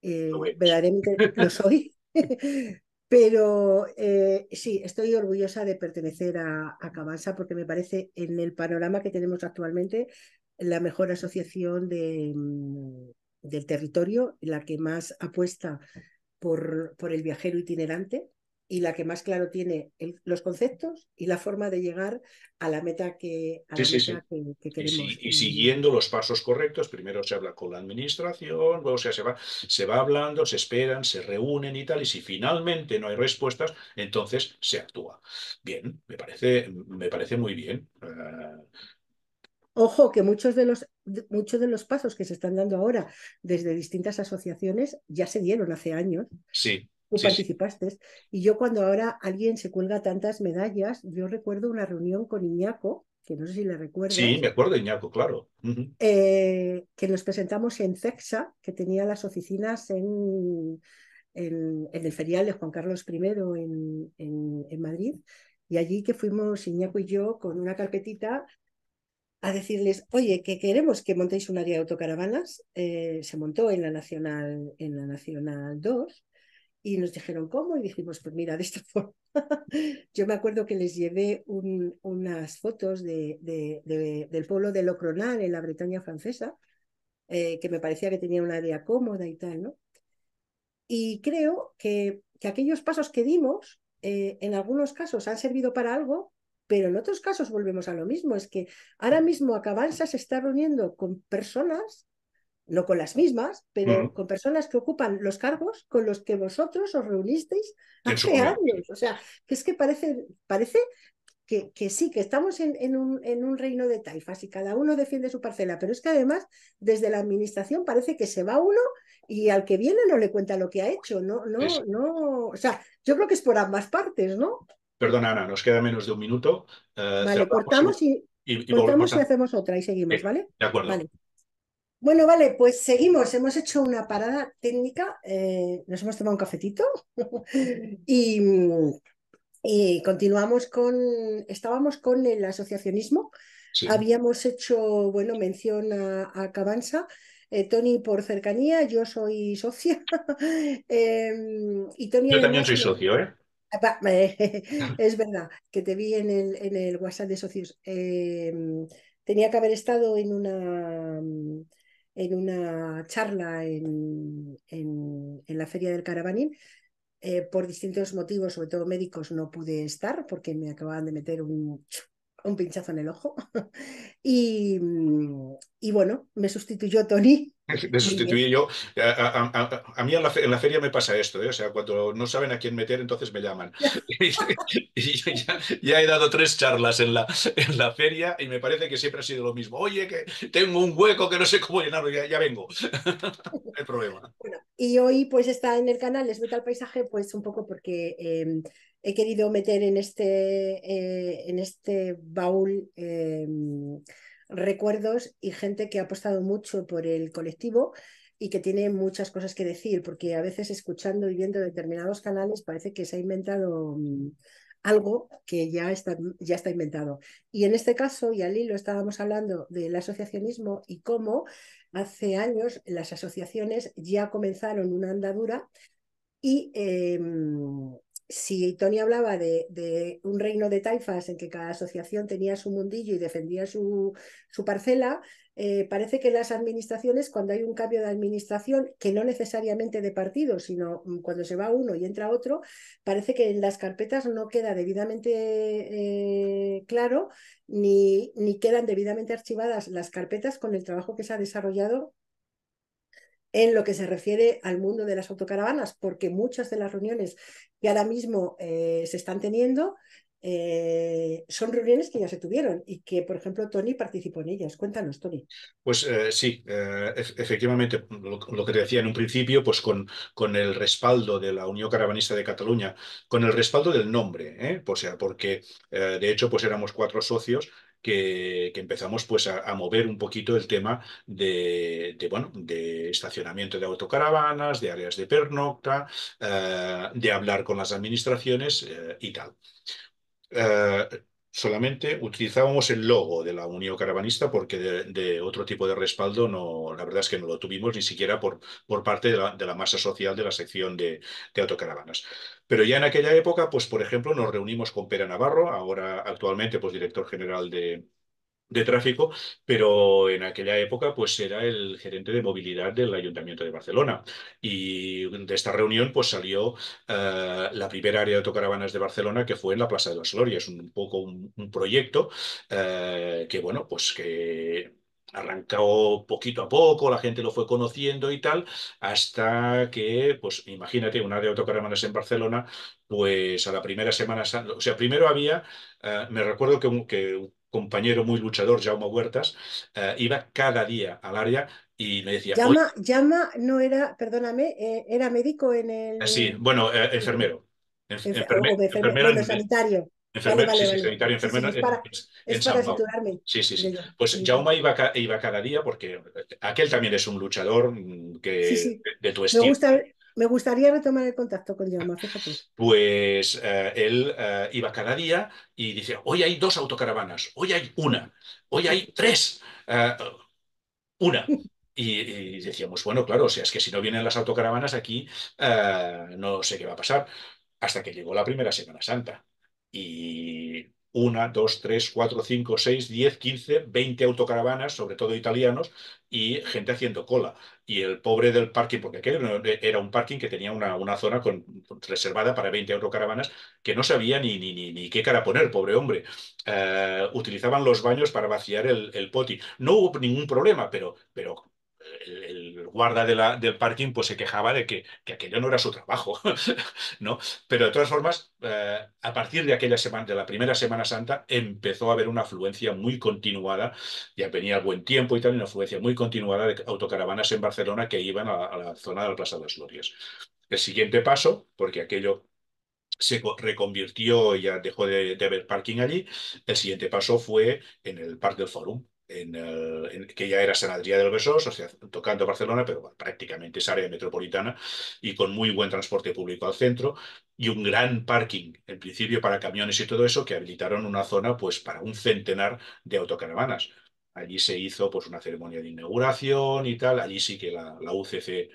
Eh, verdaderamente lo soy. Pero eh, sí, estoy orgullosa de pertenecer a, a Cabanza porque me parece en el panorama que tenemos actualmente la mejor asociación mm, del territorio, la que más apuesta por, por, el viajero itinerante y la que más claro tiene los conceptos y la forma de llegar a la meta que, a que, queremos. Y, siguiendo los pasos correctos, primero se habla con la administración, luego se, va, se va hablando, se esperan, se reúnen y tal, y si finalmente no hay respuestas, entonces se actúa. Bien, me parece, me parece muy bien. Eh, Ojo que muchos de, los, muchos de los pasos que se están dando ahora desde distintas asociaciones ya se dieron hace años. Sí. Tú participaste. Y yo cuando ahora alguien se cuelga tantas medallas, yo recuerdo una reunión con Iñaco, que no sé si le recuerdo. Sí, me acuerdo Iñaco, claro. Eh, que nos presentamos en CEXA, que tenía las oficinas en, el ferial de Juan Carlos I en, en, Madrid. Y allí que fuimos Iñaco y yo con una carpetita a decirles, oye, que queremos que montéis un área de autocaravanas. Eh, se montó en la Nacional, en la Nacional 2 y nos dijeron cómo y dijimos, pues mira, de esta forma. Yo me acuerdo que les llevé unas fotos de, del pueblo de Locronal en la Bretaña francesa, eh, que me parecía que tenía un área cómoda y tal, ¿no? Y creo que, aquellos pasos que dimos, eh, en algunos casos han servido para algo pero en otros casos volvemos a lo mismo, es que ahora mismo Acabanza se está reuniendo con personas, no con las mismas, pero con personas que ocupan los cargos con los que vosotros os reunisteis hace años. O sea, que es que parece, parece que, que, sí, que estamos en, un, en, un, reino de taifas y cada uno defiende su parcela, pero es que además desde la administración parece que se va uno y al que viene no le cuenta lo que ha hecho, ¿no? no, no o sea, yo creo que es por ambas partes, ¿no? Perdona, Ana, nos queda menos de un minuto. Eh, vale, cortamos y, y, hacemos otra y seguimos, ¿vale? De acuerdo. Bueno, vale, pues seguimos. Hemos hecho una parada técnica, eh, nos hemos tomado un cafetito y, continuamos con, estábamos con el asociacionismo. Habíamos hecho, bueno, mención a, Cabanza. Eh, Tony por cercanía, yo soy socia. Em, y Tony yo también soy socio, ¿eh? Eh, ah. Es verdad, que te vi en el, en el WhatsApp de socios. Eh, tenía que haber estado en una, en una charla en, la Feria del Caravanín. Eh, por distintos motivos, sobre todo médicos, no pude estar porque me acababan de meter un, un pinchazo en el ojo. Mm, y, bueno, me sustituyó Tony. Me sustituí yo. A, mí en la, feria me pasa esto, ¿eh? o sea, cuando no saben a quién meter, entonces me llaman. y, yo ya, he dado tres charlas en la, feria y me parece que siempre ha sido lo mismo. Oye, que tengo un hueco que no sé cómo llenarlo, ya, vengo. el problema. y hoy pues está en el canal Les al Paisaje, pues un poco porque... Em, he querido meter en este, eh, en este baúl em, recuerdos y gente que ha apostado mucho por el colectivo y que tiene muchas cosas que decir, porque a veces escuchando y viendo determinados canales parece que se ha inventado mm, algo que ya está, ya está inventado. Y en este caso, y al hilo estábamos hablando del asociacionismo y cómo hace años las asociaciones ya comenzaron una andadura y em, si Tony hablaba de, un reino de taifas en que cada asociación tenía su mundillo y defendía su, su parcela, eh, parece que las administraciones, cuando hay un cambio de administración, que no necesariamente de partido, sino mm, cuando se va uno y entra otro, parece que en las carpetas no queda debidamente eh, claro ni, ni quedan debidamente archivadas las carpetas con el trabajo que se ha desarrollado en lo que se refiere al mundo de las autocaravanas, porque muchas de las reuniones que ahora mismo eh, se están teniendo eh, son reuniones que ya se tuvieron y que, por ejemplo, Tony participó en ellas. Cuéntanos, Tony. Pues eh, sí, efectivamente, lo, que te decía en un principio, pues con, con el respaldo de la Unión Caravanista de Cataluña, con el respaldo del nombre, porque de hecho, pues éramos cuatro socios que, empezamos pues a, mover un poquito el tema de, bueno, de estacionamiento de autocaravanas, de áreas de pernocta, eh, de hablar con las administraciones eh, y tal. Eh, solamente utilizábamos el logo de la Unión Caravanista porque de, otro tipo de respaldo no, la verdad es que no lo tuvimos ni siquiera por, por parte de la, masa social de la sección de, de, autocaravanas. Pero ya en aquella época, pues por ejemplo, nos reunimos con Pera Navarro, ahora actualmente pues director general de, de tráfico, pero en aquella época pues era el gerente de movilidad del Ayuntamiento de Barcelona. Y de esta reunión pues salió eh, la primera área de autocaravanas de Barcelona que fue en la Plaza de las Glorias, un poco un, proyecto eh, que bueno, pues que arrancó poquito a poco, la gente lo fue conociendo y tal, hasta que, pues imagínate, un área de autocaravanas en Barcelona, pues a la primera semana, o sea, primero había, eh, me recuerdo que, que compañero muy luchador, Jaume Huertas, eh, iba cada día al área y me decía... Llama, no era, perdóname, eh, era médico en el... Sí, bueno, enfermero. enfermero, sanitario. sí, sí, sanitario, enfermero. es para, Sí, sí, sí. Pues Jaume iba, iba cada día porque eh, aquel también es un luchador mm, que, de, tu estilo. Me gusta, me gustaría retomar el contacto con Jaume, Pues eh, él eh, iba cada día y decía, hoy hay dos autocaravanas, hoy hay una, hoy hay tres, eh, una. Y, decíamos, bueno, claro, o sea, es que si no vienen las autocaravanas aquí, no sé qué va a pasar. Hasta que llegó la primera Semana Santa. Y una, dos, tres, cuatro, cinco, seis, diez, quince, veinte autocaravanas, sobre todo italianos, y gente haciendo cola y el pobre del parking, porque aquel eh, era un parking que tenía una, una zona con, reservada para 20 caravanas, que no sabía ni, ni, ni, qué cara poner, pobre hombre. Eh, utilizaban los baños para vaciar el, el, poti. No hubo ningún problema, pero, pero el, guarda del parking pues se quejaba de que, que aquello no era su trabajo, ¿no? Pero de todas formas, eh, a partir de aquella semana, de la primera Semana Santa, empezó a haber una afluencia muy continuada, ya venía buen tiempo y tal, una afluencia muy continuada de autocaravanas en Barcelona que iban a, la zona de la Plaza de las Glorias. El siguiente paso, porque aquello se reconvirtió, y ya dejó de, de, haber parking allí. El siguiente paso fue en el Parque del Forum, que ya era San del Besós, o sea, tocando Barcelona, pero prácticamente es área metropolitana y con muy buen transporte público al centro y un gran parking, en principio para camiones y todo eso, que habilitaron una zona pues para un centenar de autocaravanas. Allí se hizo pues una ceremonia de inauguración y tal, allí sí que la, UCC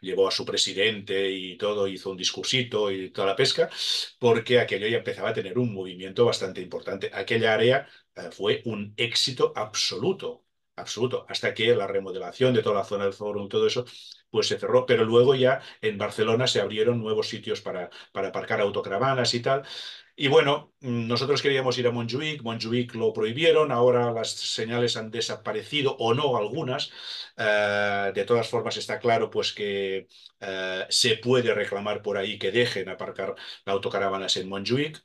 llevó a su presidente y todo, hizo un discursito y toda la pesca, porque aquello ya empezaba a tener un movimiento bastante importante. Aquella área eh, fue un éxito absoluto, absoluto, hasta que la remodelación de toda la zona del foro y todo eso, pues se cerró, pero luego ya en Barcelona se abrieron nuevos sitios para, para aparcar autocaravanas y tal, y bueno, nosotros queríamos ir a Montjuic, Montjuic lo prohibieron, ahora las señales han desaparecido o no algunas. Eh, de todas formas está claro pues que eh, se puede reclamar por ahí que dejen aparcar la autocaravanas en Montjuic.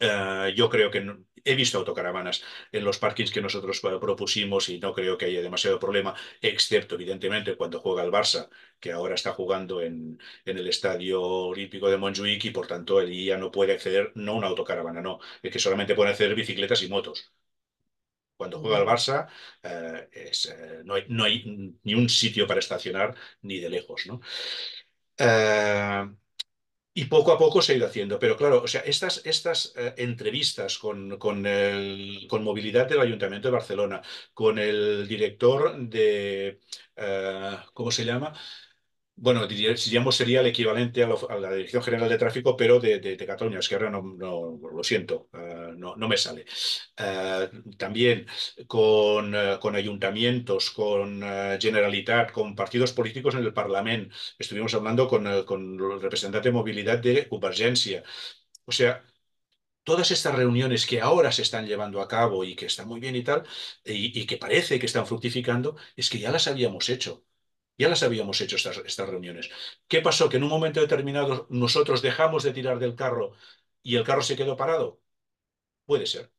Eh, yo creo que he visto autocaravanas en los parkings que nosotros eh, propusimos y no creo que haya demasiado problema, excepto evidentemente cuando juega el Barça, que ahora está jugando en, el Estadio Olímpico de Montjuic y por tanto el ya no puede acceder, no una autocaravana, no, es que solamente pueden acceder bicicletas y motos. Cuando juega el Barça eh, eh, no, hay, ni un sitio para estacionar ni de lejos. ¿no? Y poco a poco se ha ido haciendo. Pero claro, o sea, estas, estas eh, entrevistas con, con, el, con, movilidad del Ayuntamiento de Barcelona, con el director de, eh, ¿cómo se llama? Bueno, diríamos sería el equivalente a, la Dirección General de Tráfico, pero de, de, Cataluña. Es que ahora no lo siento. Eh, no, no me sale. Eh, también eh, con, ayuntamientos, con eh, Generalitat, con partidos políticos en el Parlamento. Estuvimos hablando con, el representante de movilidad de Convergencia. O sea, todas estas reuniones que ahora se están llevando a cabo y que están muy bien y tal, y, que parece que están fructificando, es que ya las habíamos hecho. Ya las habíamos hecho estas, reuniones. ¿Qué pasó? Que en un momento determinado nosotros dejamos de tirar del carro y el carro se quedó parado. Puede ser,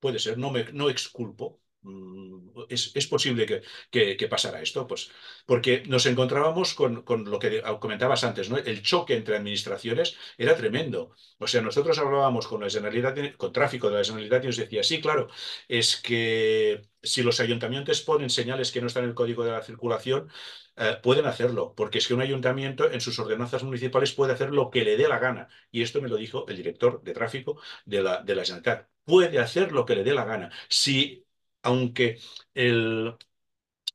puede ser, no me no exculpo, Mm, es, posible que, que, pasara esto, pues, porque nos encontrábamos con, lo que comentabas antes, ¿no? El choque entre administraciones era tremendo. O sea, nosotros hablábamos con la generalidad, con tráfico de la generalidad y os decía, sí, claro, es que si los ayuntamientos ponen señales que no están en el código de la circulación, eh, pueden hacerlo, porque es que un ayuntamiento en sus ordenanzas municipales puede hacer lo que le dé la gana. Y esto me lo dijo el director de tráfico de la, de la Puede hacer lo que le dé la gana. Si aunque el...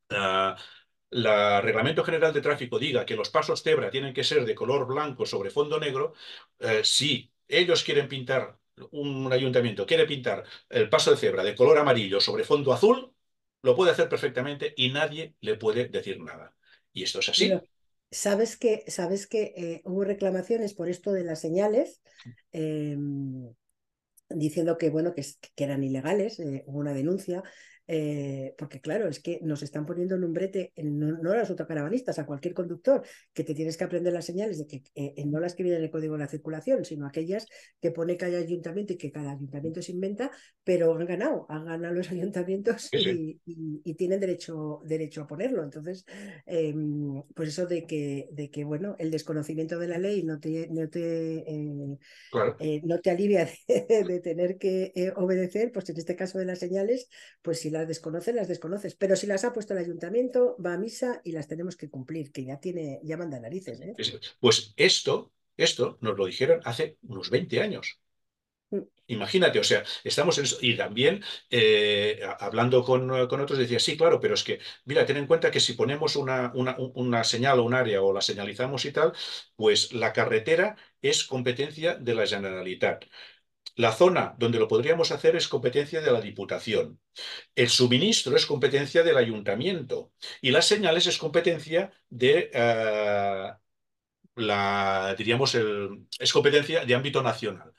Ah, reglamento General de Tráfico diga que los pasos cebra tienen que ser de color blanco sobre fondo negro, eh, si ellos quieren pintar, un ayuntamiento quiere pintar el paso de cebra de color amarillo sobre fondo azul, lo puede hacer perfectamente y nadie le puede decir nada. Y esto es así. sabes que, sabes que eh, hubo reclamaciones por esto de las señales. Em, diciendo que, bueno, que, que eran ilegales, eh, hubo una denuncia, eh, porque claro, es que nos están poniendo en un no, no, a los autocaravanistas, a cualquier conductor, que te tienes que aprender las señales de que eh, no las que viene en el código de la circulación, sino aquellas que pone cada ayuntamiento y que cada ayuntamiento se inventa, pero han ganado, han ganado los ayuntamientos Y, tienen derecho, derecho a ponerlo. Entonces, em, pues eso de que, de que, bueno, el desconocimiento de la ley no te, no te, eh, no te alivia de, de tener que obedecer, pues en este caso de las señales, pues si las desconoces, las desconoces. Pero si las ha puesto el ayuntamiento, va a misa y las tenemos que cumplir, que ya tiene, ya manda narices. ¿eh? Pues esto, esto nos lo dijeron hace unos 20 años. Mm. Imagínate, o sea, estamos en... Y también, eh, hablando con, otros, decía, sí, claro, pero es que, mira, ten en cuenta que si ponemos una, una, una señal o un área o la señalizamos y tal, pues la carretera es competencia de la Generalitat. La zona donde lo podríamos hacer es competencia de la Diputación. El suministro es competencia del Ayuntamiento. Y las señales es competencia de eh, la, diríamos, el, es competencia de ámbito nacional.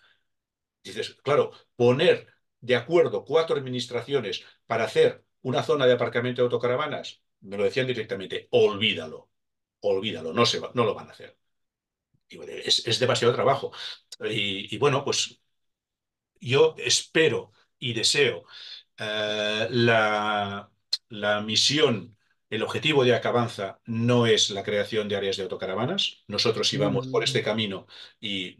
Dices, claro, poner de acuerdo cuatro administraciones para hacer una zona de aparcamiento de autocaravanas, me lo decían directamente, olvídalo, olvídalo, no, se no lo van a hacer. Es, demasiado trabajo. y, bueno, pues yo espero y deseo eh, la, misión el objetivo de Acabanza no es la creación de áreas de autocaravanas. Nosotros íbamos por este mm. camino y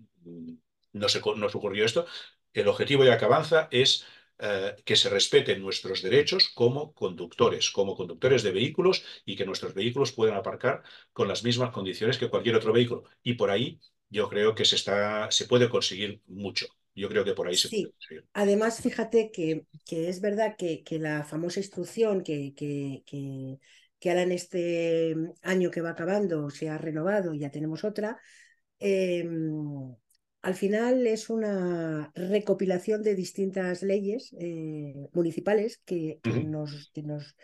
nos, nos ocurrió esto. El objetivo de Acabanza es eh, que se respeten nuestros derechos como conductores, como conductores de vehículos y que nuestros vehículos puedan aparcar con las mismas condiciones que cualquier otro vehículo. Y por ahí yo creo que se, está, se puede conseguir mucho. Yo creo que por ahí se sí. puede Además, fíjate que, que es verdad que, que, la famosa instrucción que, que, que, ahora en este mm, año que va acabando se ha renovado y ya tenemos otra, em, al final es una recopilación de distintas leyes eh, municipales que, nos, nos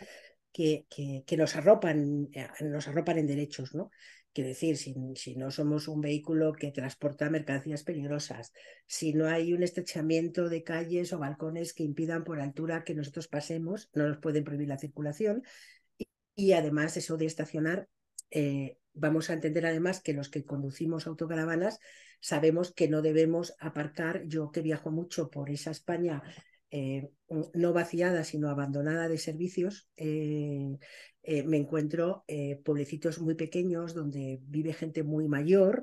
que, que, nos arropan, eh, nos arropan en derechos, ¿no? Quiero decir, si, no somos un vehículo que transporta mercancías peligrosas, si no hay un estrechamiento de calles o balcones que impidan por altura que nosotros pasemos, no nos pueden prohibir la circulación. Y, además eso de estacionar, eh, vamos a entender además que los que conducimos autocaravanas sabemos que no debemos aparcar. Yo que viajo mucho por esa España eh, no vaciada, sino abandonada de servicios, eh, eh, me encuentro pueblecitos muy pequeños donde vive gente muy mayor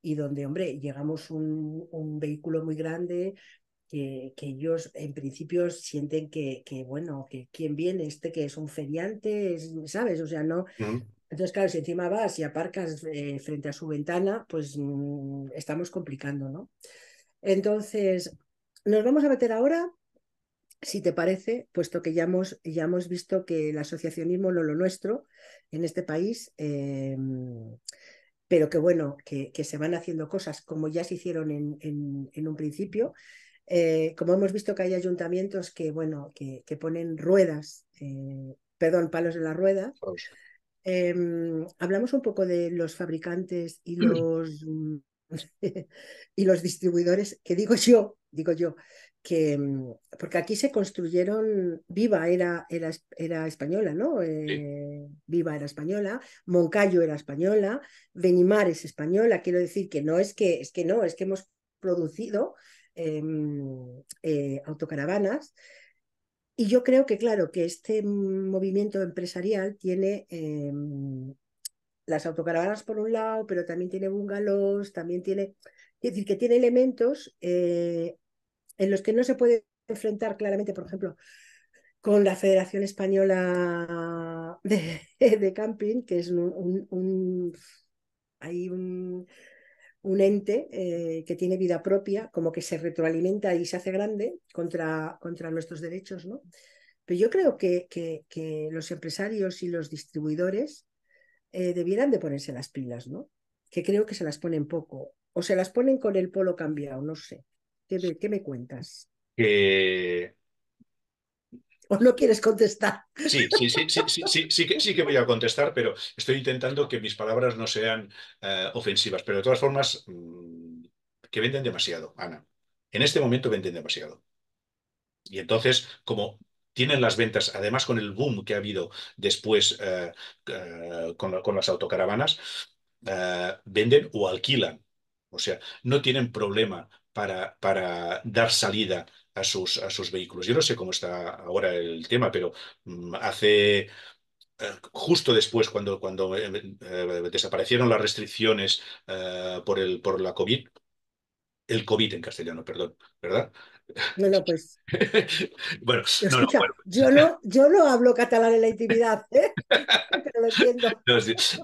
y donde, hombre, llegamos un, vehículo muy grande. Que, ellos en principio sienten que, bueno, que quien viene, este que es un feriante, ¿sabes? O sea, no, Entonces, claro, si encima vas y aparcas frente a su ventana, pues mm, estamos complicando, ¿no? Entonces, nos vamos a meter ahora si te parece, puesto que ya hemos, ya hemos visto que el asociacionismo no lo nuestro en este país, eh, pero que bueno, que, que, se van haciendo cosas como ya se hicieron en, en, un principio. Eh, como hemos visto que hay ayuntamientos que, bueno, que, que ponen ruedas, eh, perdón, palos de la rueda. hablamos un poco de los fabricantes y los, y los distribuidores, que digo yo, digo yo, Mm, porque aquí se construyeron, Viva era, era, española, ¿no? Eh, Viva era española, Moncayo era española, Benimar es española, quiero decir que no es que, es que no, es que hemos producido em, eh, autocaravanas. Y yo creo que, claro, que este movimiento empresarial tiene em, las autocaravanas por un lado, pero también tiene bungalows, también tiene, es decir, que tiene elementos eh, en los que no se puede enfrentar claramente, por ejemplo, con la Federación Española de, Camping, que es un, hay un, ente eh, que tiene vida propia, como que se retroalimenta y se hace grande contra, contra nuestros derechos, ¿no? Pero yo creo que, que, los empresarios y los distribuidores eh, debieran de ponerse las pilas, ¿no? Que creo que se las ponen poco, o se las ponen con el polo cambiado, no sé. ¿Qué me, cuentas? ¿O no quieres contestar? Sí, sí, sí, sí, sí, sí, sí, que, sí que voy a contestar, pero estoy intentando que mis palabras no sean eh, ofensivas, pero de todas formas, mm, que venden demasiado, Ana. En este momento venden demasiado. Y entonces, como tienen las ventas, además con el boom que ha habido después eh, eh, con, con, las autocaravanas, venden o alquilan. O sea, no tienen problema para, dar salida a sus, a sus vehículos. Yo no sé cómo está ahora el tema, pero mm, hace eh, justo después, cuando, cuando eh, eh, desaparecieron las restricciones por, el, por la COVID, el COVID en castellano, perdón, ¿verdad? Bueno, pues. bueno, Yo, no, yo no hablo catalán en la intimidad, ¿eh? pero lo entiendo.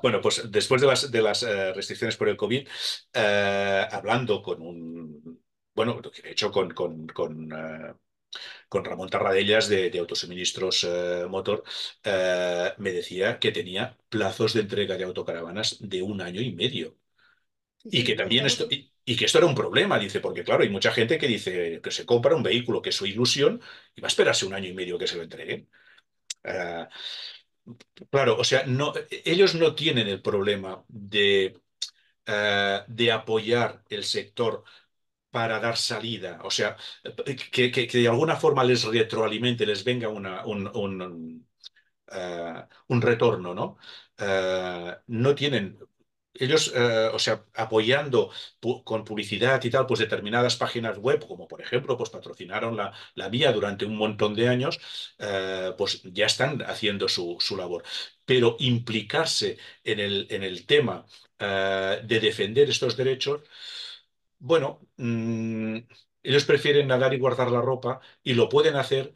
bueno, pues después de las, de las restricciones por el COVID, hablando con un bueno, hecho con, con, con, eh, con Ramón Tarradellas de, de Autosuministros eh, Motor, eh, me decía que tenía plazos de entrega de autocaravanas de un año y medio. Y que también esto, y, que esto era un problema, dice, porque claro, hay mucha gente que dice que se compra un vehículo que es su ilusión y va a esperarse un año y medio que se lo entreguen. claro, o sea, no, ellos no tienen el problema de, de apoyar el sector para dar salida, o sea, que, de alguna forma les retroalimente, les venga un, eh, un, retorno, ¿no? Eh, no tienen, ellos, eh, o sea, apoyando con publicidad y tal, pues determinadas páginas web, como por ejemplo, pues patrocinaron la, la mía durante un montón de años, pues ya están haciendo su, labor. Pero implicarse en el, en el tema de defender estos derechos, bueno, mm, ellos prefieren nadar y guardar la ropa y lo pueden hacer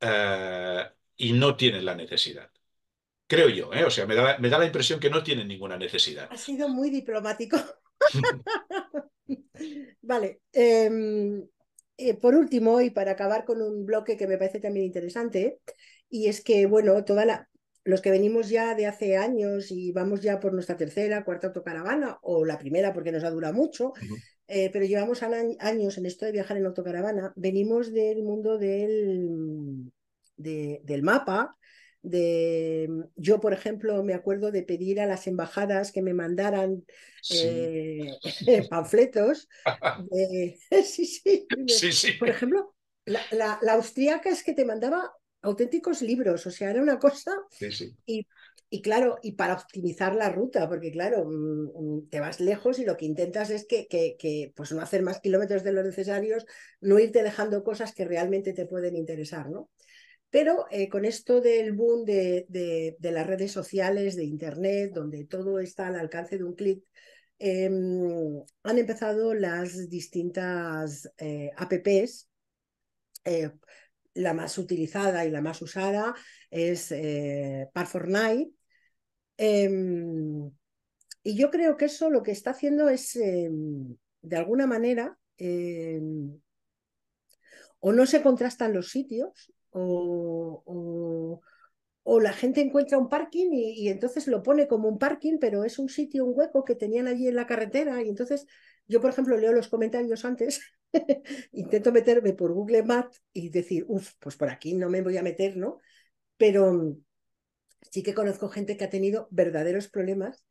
eh, y no tienen la necesidad. Creo yo, ¿eh? o sea, me da, la impresión que no tienen ninguna necesidad. Ha sido muy diplomático. vale. Em, eh, por último, y para acabar con un bloque que me parece también interesante, y es que, bueno, toda la, los que venimos ya de hace años y vamos ya por nuestra tercera, cuarta autocaravana, o la primera porque nos ha durado mucho, eh, pero llevamos años en esto de viajar en autocaravana, venimos del mundo del, del mapa, de yo por ejemplo me acuerdo de pedir a las embajadas que me mandaran eh, panfletos sí, sí, por ejemplo la, la, austríaca es que te mandaba auténticos libros o sea era una cosa sí sí y claro, y para optimizar la ruta, porque claro, mm, mm, te vas lejos y lo que intentas es que, pues no hacer más kilómetros de los necesarios, no irte dejando cosas que realmente te pueden interesar, ¿no? Pero eh, con esto del boom de, las redes sociales, de Internet, donde todo está al alcance de un clic, em, han empezado las distintas eh, apps eh, la más utilizada y la más usada es par Par night Em, y yo creo que eso lo que está haciendo es, em, de alguna manera, em, o no se contrastan los sitios, o, la gente encuentra un parking y, y, entonces lo pone como un parking, pero es un sitio, un hueco que tenían allí en la carretera. Y entonces yo, por ejemplo, leo los comentarios antes, intento meterme por Google Maps y decir, uff, pues por aquí no me voy a meter, ¿no? Pero sí que conozco gente que ha tenido verdaderos problemas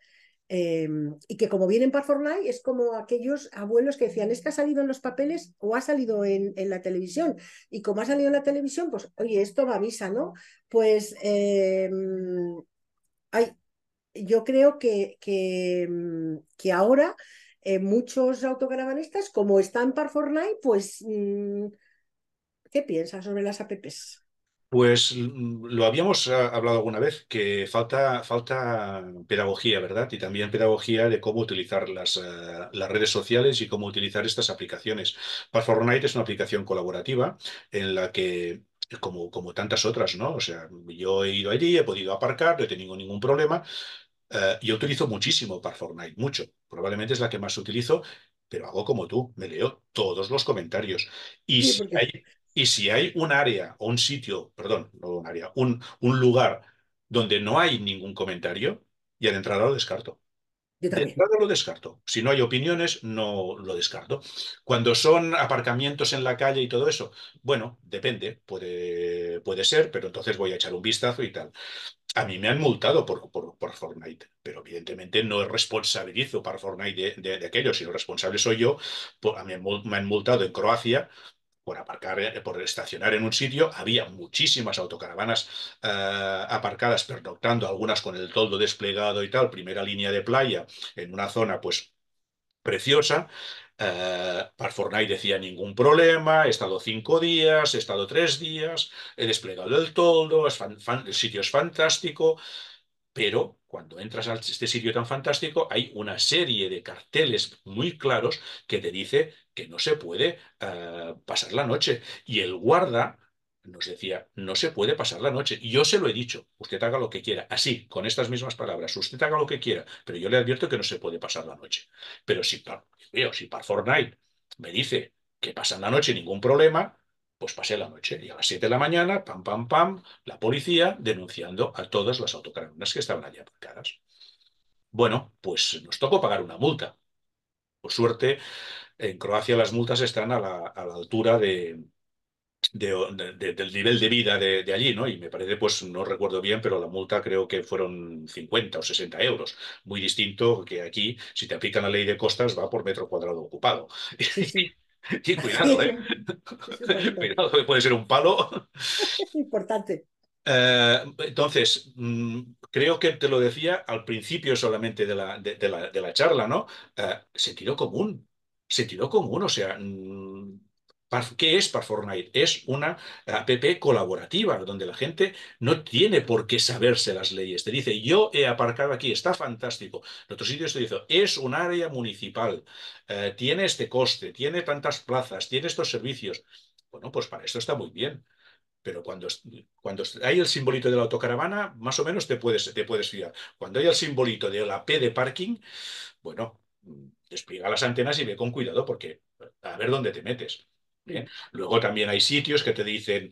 em, y que como vienen para Fortnite es como aquellos abuelos que decían, es que ha salido en los papeles o ha salido en, la televisión. Y como ha salido en la televisión, pues oye, esto va a misa, ¿no? Pues em, hay, yo creo que, que, em, que ahora eh, muchos autocaravanistas, como están para Fortnite, pues... Mm, ¿Qué piensas sobre las APPs? Pues mm, lo habíamos ah, hablado alguna vez, que falta, falta pedagogía, ¿verdad? Y también pedagogía de cómo utilizar las, ah, las redes sociales y cómo utilizar estas aplicaciones. Path es una aplicación colaborativa en la que como, como tantas otras, ¿no? O sea, yo he ido allí, he podido aparcar, no he tenido ningún problema. Eh, yo utilizo muchísimo Path mucho. Probablemente es la que más utilizo, pero hago como tú, me leo todos los comentarios. Y y si hay un área o un sitio, perdón, no un área, un, un lugar donde no hay ningún comentario, ya de entrada lo descarto. de entrada lo descarto. Si no hay opiniones, no lo descarto. Cuando son aparcamientos en la calle y todo eso, bueno, depende, puede, puede ser, pero entonces voy a echar un vistazo y tal. A mí me han multado por, por, Fortnite, pero evidentemente no responsabilizo para Fortnite de, de, aquello, sino responsable soy yo. Pues a mí me han multado en Croacia por aparcar, eh, por estacionar en un sitio. Había muchísimas autocaravanas eh, aparcadas, pernoctando, algunas con el toldo desplegado y tal, primera línea de playa, en una zona pues preciosa. Eh, decía ningún problema, he estado cinco días, he estado tres días, he desplegado el toldo, el sitio es fantástico, pero cuando entras a este sitio tan fantástico hay una serie de carteles muy claros que te dice que no se puede eh, pasar la noche. Y el guarda nos decía, no se puede pasar la noche. Y yo se lo he dicho, usted haga lo que quiera, así, con estas mismas palabras, usted haga lo que quiera, pero yo le advierto que no se puede pasar la noche. Pero si, veo, si para Fortnite me dice que pasan la noche, ningún problema, pues pasé la noche. Y a las 7 de la mañana, pam, pam, pam, la policía denunciando a todas las autocaravanas que estaban allí aparcadas. Bueno, pues nos tocó pagar una multa. Por suerte, en Croacia las multas están a la, altura de, del nivel de vida de, allí, ¿no? Y me parece, pues no recuerdo bien, pero la multa creo que fueron 50 o 60 euros. Muy distinto que aquí, si te aplican la ley de costas, va por metro cuadrado ocupado. y cuidado, ¿eh? cuidado, puede ser un palo. Es importante. Eh, entonces, mm, creo que te lo decía al principio solamente de la, de, la, charla, ¿no? Eh, sentido común sentido común, o sea, mm, ¿Qué es Parfortnite? Es una app colaborativa donde la gente no tiene por qué saberse las leyes. Te dice, yo he aparcado aquí, está fantástico. En otro sitio te dice, es un área municipal, eh, tiene este coste, tiene tantas plazas, tiene estos servicios. Bueno, pues para esto está muy bien. Pero cuando, cuando hay el simbolito de la autocaravana, más o menos te puedes, te puedes fiar. Cuando hay el simbolito de la P de parking, bueno, despliega las antenas y ve con cuidado porque a ver dónde te metes. ¿bien? ¿eh? Luego también hay sitios que te dicen,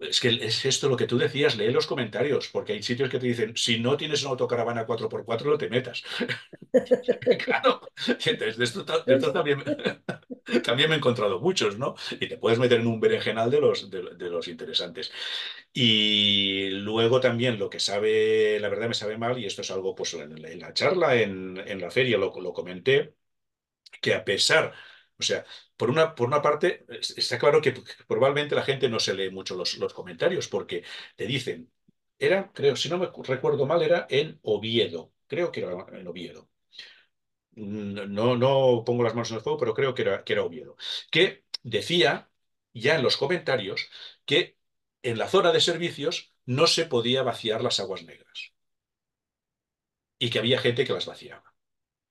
es que es esto lo que tú decías, lee los comentarios, porque hay sitios que te dicen, si no tienes una autocaravana 4x4, no te metas. claro, entonces de esto, también, me he encontrado muchos, ¿no? Y te puedes meter en un berenjenal de los, de, los interesantes. Y luego también lo que sabe, la verdad me sabe mal, y esto es algo, pues en, la charla, en, la feria lo comenté, que a pesar, o sea, por una, por una parte, está claro que probablemente la gente no se lee mucho los, los comentarios porque te dicen, era, creo, si no me recuerdo mal, era en Oviedo, creo que era en Oviedo. No, no pongo las manos en el fuego, pero creo que era, que era Oviedo, que decía ya en los comentarios que en la zona de servicios no se podía vaciar las aguas negras y que había gente que las vaciaba.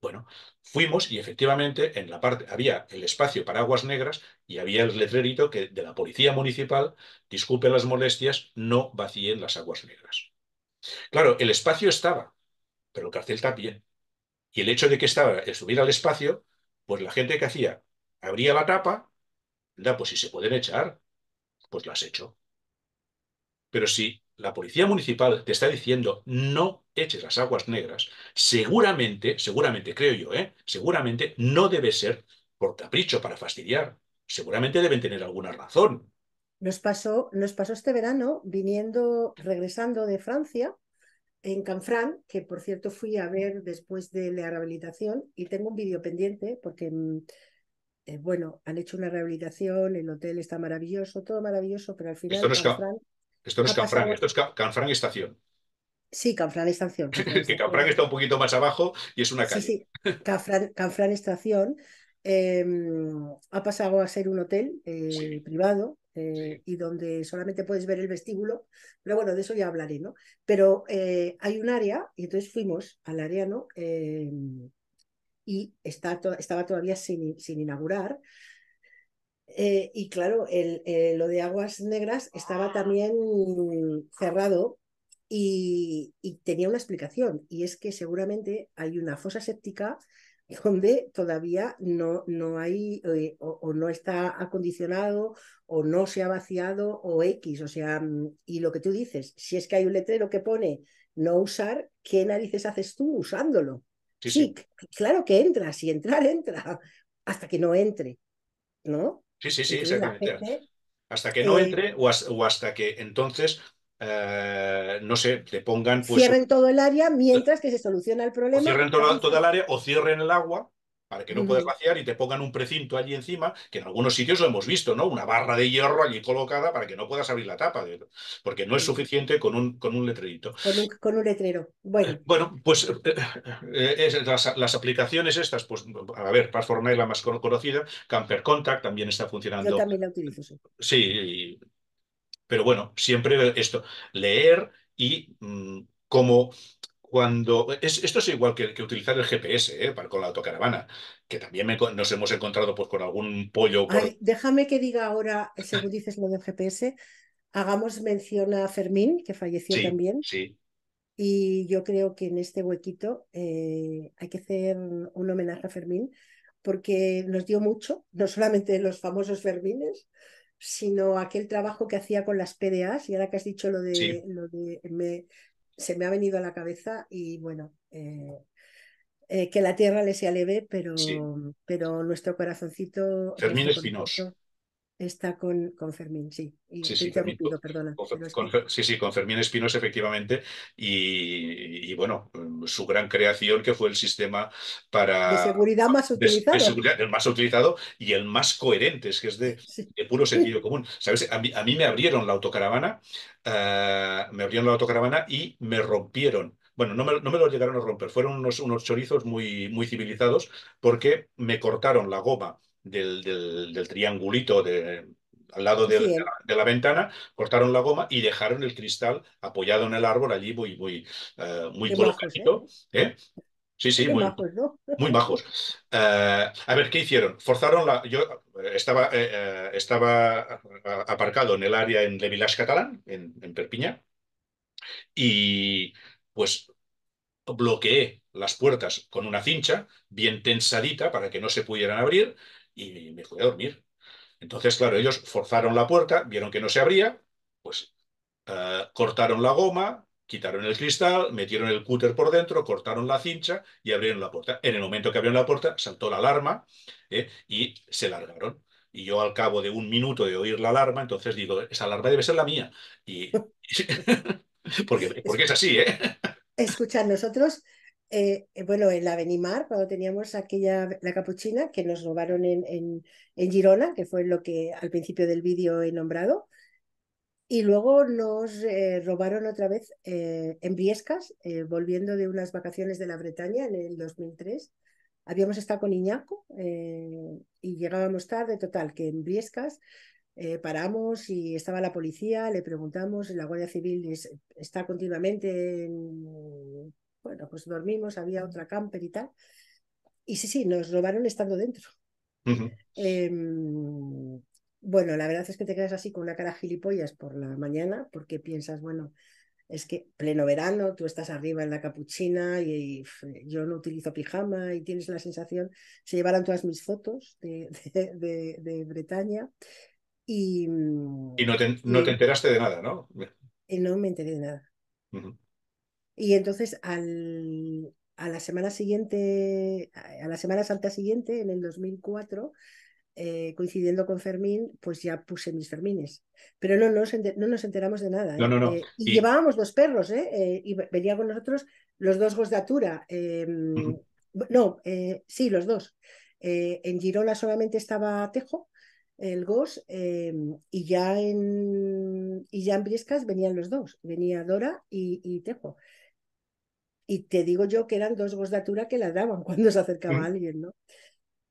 Bueno, fuimos y efectivamente en la parte había el espacio para aguas negras y había el letrerito que de la policía municipal, disculpe las molestias, no vacíen las aguas negras. Claro, el espacio estaba, pero el cartel también. Y el hecho de que estaba, el subir al espacio, pues la gente que hacía, abría la tapa, da, pues si se pueden echar, pues las hecho. Pero sí la policía municipal te está diciendo no eches las aguas negras, seguramente, seguramente, creo yo, ¿eh? seguramente no debe ser por capricho para fastidiar. Seguramente deben tener alguna razón. Nos pasó, pasó este verano viniendo, regresando de Francia, en Canfrán, que por cierto fui a ver después de la rehabilitación y tengo un vídeo pendiente porque, mm, eh, bueno, han hecho una rehabilitación, el hotel está maravilloso, todo maravilloso, pero al final... Esto no es Canfrán, esto es Canfrán Estación. Sí, Canfrán Estación. Canfrán que está un poquito más abajo y es una calle. Sí, sí. Canfrán, Estación em, ha pasado a ser un hotel eh, privado eh, y donde solamente puedes ver el vestíbulo, pero bueno, de eso ya hablaré, ¿no? Pero eh, hay un área, y entonces fuimos al área, ¿no? Em, y está estaba todavía sin, sin inaugurar, eh, y claro, el, eh, lo de aguas negras estaba ah. también cerrado y, tenía una explicación, y es que seguramente hay una fosa séptica donde todavía no, no hay eh, o, no está acondicionado o no se ha vaciado o X, o sea, mm, y lo que tú dices, si es que hay un letrero que pone no usar, ¿qué narices haces tú usándolo? Sí, claro que entra, si entrar entra, hasta que no entre, ¿no? Sí, sí, sí, exactamente. hasta que no entre o, hasta que entonces, eh, no sé, te pongan... Pues, cierren todo el área mientras eh, que se soluciona el problema. cierren todo, toda el área o cierren el agua para que no puedas vaciar y te pongan un precinto allí encima, que en algunos sitios lo hemos visto, ¿no? Una barra de hierro allí colocada para que no puedas abrir la tapa, de... porque no es suficiente con un, con un letrerito. Con un, letrero. Bueno, eh, bueno pues eh, eh, las, aplicaciones estas, pues, a ver, Pathform es la más conocida, Camper Contact también está funcionando. Yo también la utilizo, sí. pero bueno, siempre esto, leer y mm, cómo... como cuando pues es, esto es igual que, utilizar el GPS ¿eh? para, con la autocaravana, que también nos hemos encontrado pues, con algún pollo. Por... déjame que diga ahora, según dices lo del GPS, hagamos mención a Fermín, que falleció también. Sí. Y yo creo que en este huequito eh, hay que hacer un homenaje a Fermín, porque nos dio mucho, no solamente los famosos Fermines, sino aquel trabajo que hacía con las PDAs, y ahora que has dicho lo de, lo de se me ha venido a la cabeza y bueno, eh, eh, que la tierra le sea leve, pero, pero nuestro corazoncito... Fermín Espinoso. Está con, con Fermín, sí. sí, sí, con, Fermín Espinos, efectivamente. Y, bueno, su gran creación, que fue el sistema para. De seguridad más utilizado. el más utilizado y el más coherente, es que es de, puro sentido común. ¿Sabes? A mí, me abrieron la autocaravana, ah, me abrieron la autocaravana y me rompieron bueno, no me, lo llegaron a romper, fueron unos, unos, chorizos muy, muy civilizados porque me cortaron la goma del, triangulito al lado de, la, ventana, cortaron la goma y dejaron el cristal apoyado en el árbol allí muy, muy, eh, muy colocadito. ¿eh? ¿eh? Sí, sí, muy bajos. a ver, ¿qué hicieron? Forzaron la... Yo estaba, estaba aparcado en el área en de Village Catalán, en, en Perpiña, y pues bloqueé las puertas con una cincha bien tensadita para que no se pudieran abrir y me fui a dormir. Entonces, claro, ellos forzaron la puerta, vieron que no se abría, pues eh, cortaron la goma, quitaron el cristal, metieron el cúter por dentro, cortaron la cincha y abrieron la puerta. En el momento que abrieron la puerta, saltó la alarma ¿eh? y se largaron. Y yo al cabo de un minuto de oír la alarma, entonces digo, esa alarma debe ser la mía. Y... porque, porque es así, ¿eh? Escuchad, nosotros eh, eh, bueno, en la Benimar, cuando teníamos aquella, la capuchina que nos robaron en, Girona, que fue lo que al principio del vídeo he nombrado, y luego nos eh, robaron otra vez en Briescas, volviendo de unas vacaciones de la Bretaña en el 2003. Habíamos estado con Iñaco y llegábamos tarde, total, que en Briescas paramos y estaba la policía, le preguntamos, la Guardia Civil está continuamente en bueno, pues dormimos, había otra camper y tal. Y sí, sí, nos robaron estando dentro. Em, bueno, la verdad es que te quedas así con una cara gilipollas por la mañana porque piensas, bueno, es que pleno verano, tú estás arriba en la capuchina y, yo no utilizo pijama y tienes la sensación, se llevaron todas mis fotos de, Bretaña y... Y no te, enteraste de nada, ¿no? Y no me enteré de nada. Y entonces a la semana siguiente, a la Semana Santa siguiente, en el 2004, eh, coincidiendo con Fermín, pues ya puse mis Fermines. Pero no, no, nos, enteramos de nada. ¿eh? Eh, y, llevábamos dos perros, ¿eh? Y venía con nosotros los dos gos de Atura. Em, no, sí, los dos. en Girona solamente estaba Tejo, el Gos, em, y ya en ya en Briescas venían los dos, venía Dora y, y Tejo. Y te digo yo que eran dos Gosdatura que daban cuando se acercaba alguien, ¿no?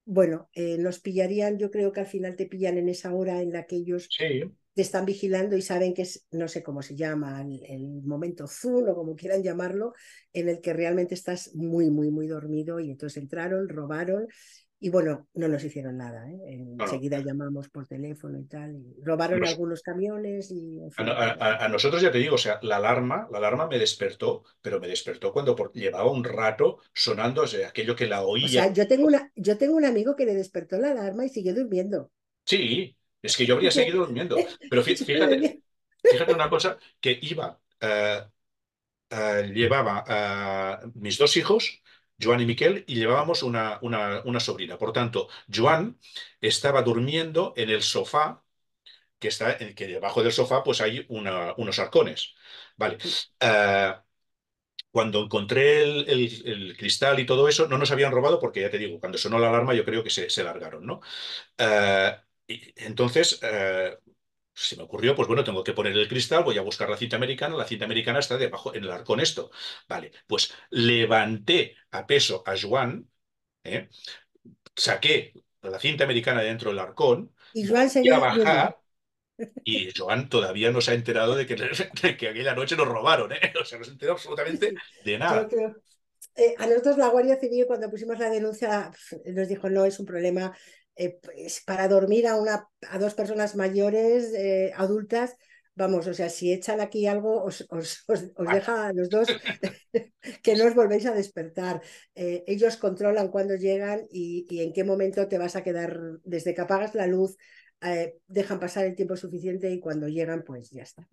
Bueno, eh, nos pillarían, yo creo que al final te pillan en esa hora en la que ellos te están vigilando y saben que es, no sé cómo se llama, el, momento zoom o como quieran llamarlo, en el que realmente estás muy, muy, muy dormido y entonces entraron, robaron y bueno, no nos hicieron nada. ¿eh? Enseguida llamamos por teléfono y tal. Y robaron algunos camiones y... a, nosotros ya te digo, o sea, la alarma, la alarma me despertó, pero me despertó cuando llevaba un rato sonando aquello que la oía. O sea, yo tengo, una, yo tengo un amigo que le despertó la alarma y siguió durmiendo. Sí, es que yo habría seguido durmiendo. Pero fíjate, fíjate una cosa, que iba, eh, eh, llevaba a mis dos hijos Joan y Miquel, y llevábamos una, sobrina. Por tanto, Joan estaba durmiendo en el sofá que está eh, que debajo del sofá pues hay unos arcones. Vale. Eh, cuando encontré el, cristal y todo eso, no nos habían robado porque ya te digo, cuando sonó la alarma yo creo que se, largaron, ¿no? Eh, y, entonces, se me ocurrió, pues bueno, tengo que poner el cristal, voy a buscar la cinta americana, la cinta americana está debajo, en el arcón esto. Vale, pues levanté a peso a Juan, ¿eh? saqué la cinta americana dentro del arcón, y se a bajar, y Joan todavía no se ha enterado de que, que aquella noche nos robaron, ¿eh? O sea, no se enteró absolutamente de nada. Eh, a nosotros la Guardia Civil cuando pusimos la denuncia nos dijo no es un problema eh, pues, para dormir a, una, a dos personas mayores, eh, adultas, vamos, o sea, si echan aquí algo, os, os, deja a los dos que no os volvéis a despertar. Eh, ellos controlan cuándo llegan y, y, en qué momento te vas a quedar, desde que apagas la luz, dejan pasar el tiempo suficiente y cuando llegan, pues ya está.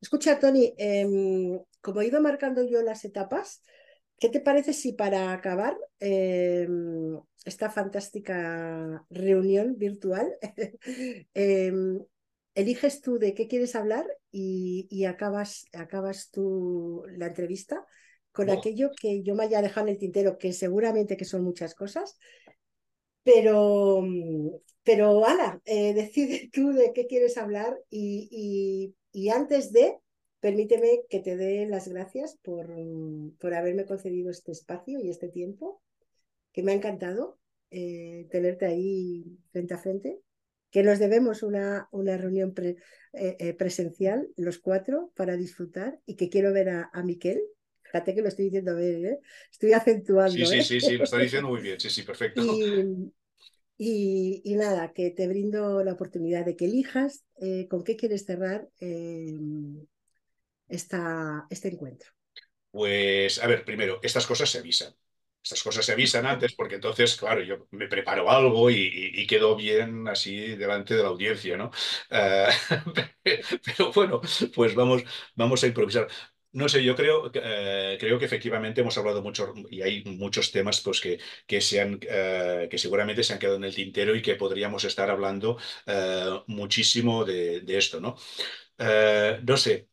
Escucha, Tony, em, como he ido marcando yo las etapas, ¿Qué te parece si para acabar em, esta fantástica reunión virtual em, eliges tú de qué quieres hablar y, acabas, acabas tú la entrevista con aquello que yo me haya dejado en el tintero, que seguramente que son muchas cosas, pero, pero eh, decide tú de qué quieres hablar y antes de Permíteme que te dé las gracias por, por haberme concedido este espacio y este tiempo, que me ha encantado eh, tenerte ahí frente a frente, que nos debemos una, una reunión eh, eh, presencial, los cuatro, para disfrutar y que quiero ver a, a Miquel, fíjate que lo estoy diciendo bien, estoy acentuando. Sí, sí, sí, sí, lo está diciendo muy bien, sí, sí, perfecto. Y, nada, que te brindo la oportunidad de que elijas con qué quieres cerrar esta, este encuentro? Pues, a ver, primero, estas cosas se avisan. Estas cosas se avisan antes porque entonces, claro, yo me preparo algo y, quedo bien así delante de la audiencia, ¿no? Eh, pero bueno, pues vamos, vamos a improvisar. No sé, yo creo, eh, creo que efectivamente hemos hablado mucho y hay muchos temas pues, que, que, eh, que seguramente se han quedado en el tintero y que podríamos estar hablando muchísimo de, esto, ¿no? no sé,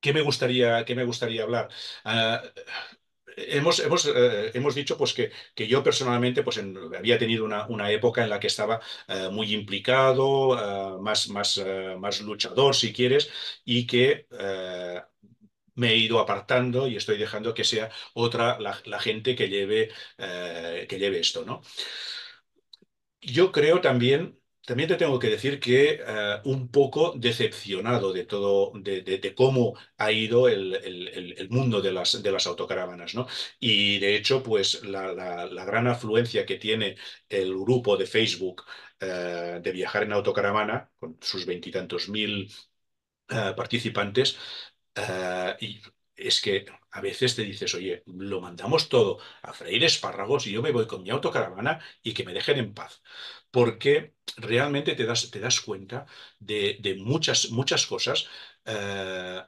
¿Qué me gustaría, me gustaría hablar? Ah, hemos, eh, hemos, dicho pues, que, que yo personalmente pues, había tenido una, época en la que estaba eh, muy implicado, eh, más, más, más luchador, si quieres, y que me he ido apartando y estoy dejando que sea otra la, gente que lleve, que lleve esto. ¿no? Yo creo también también te tengo que decir que eh, un poco decepcionado de todo, de, cómo ha ido el, mundo de las, de las autocaravanas, Y de hecho, pues la, gran afluencia que tiene el grupo de Facebook eh, de viajar en autocaravana, con sus veintitantos mil eh, participantes, y es que a veces te dices, oye, lo mandamos todo a freír espárragos y yo me voy con mi autocaravana y que me dejen en paz porque realmente te das, te das cuenta de, muchas, muchas cosas eh,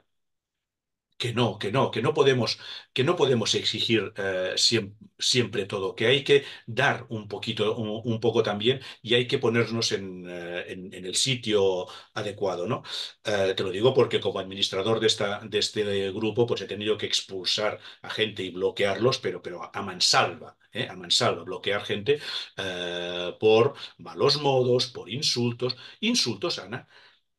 que no, que no, que no podemos, que no podemos exigir eh, siempre, todo, que hay que dar un poquito, un, poco también, y hay que ponernos en, eh, el sitio adecuado, ¿no? Eh, te lo digo porque como administrador de, esta, de este grupo, pues he tenido que expulsar a gente y bloquearlos, pero, pero a mansalva. a mansalva, bloquear gente por malos modos, por insultos, insultos, Ana,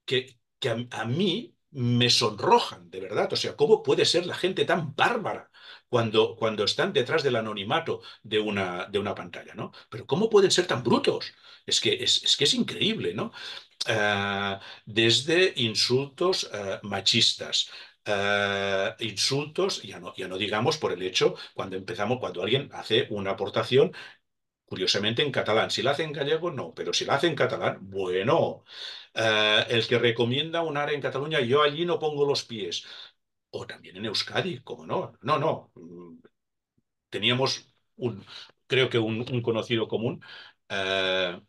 que, que a mí me sonrojan, de verdad. O sea, ¿cómo puede ser la gente tan bárbara cuando, cuando están detrás del anonimato de una, de una pantalla, ¿no? Pero ¿cómo pueden ser tan brutos? Es que es, que es increíble, ¿no? Eh, desde insultos eh, machistas, eh, insultos, ya no, ya no digamos por el hecho cuando empezamos, cuando alguien hace una aportación Curiosamente en catalán. Si la hacen gallego, no, pero si la hace en catalán, bueno. Eh, el que recomienda un área en Cataluña, yo allí no pongo los pies. O también en Euskadi, como no. No, no. Mm, teníamos un, creo que un, conocido común eh,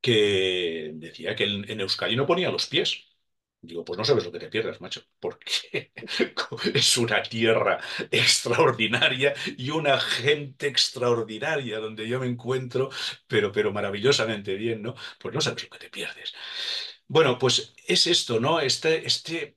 que decía que en Euskadi no ponía los pies. Digo, pues no sabes lo que te pierdes macho, porque es una tierra extraordinaria y una gente extraordinaria donde yo me encuentro, pero, pero maravillosamente bien, ¿no? Pues no sabes lo que te pierdes. Bueno, pues es esto, ¿no? Este, este,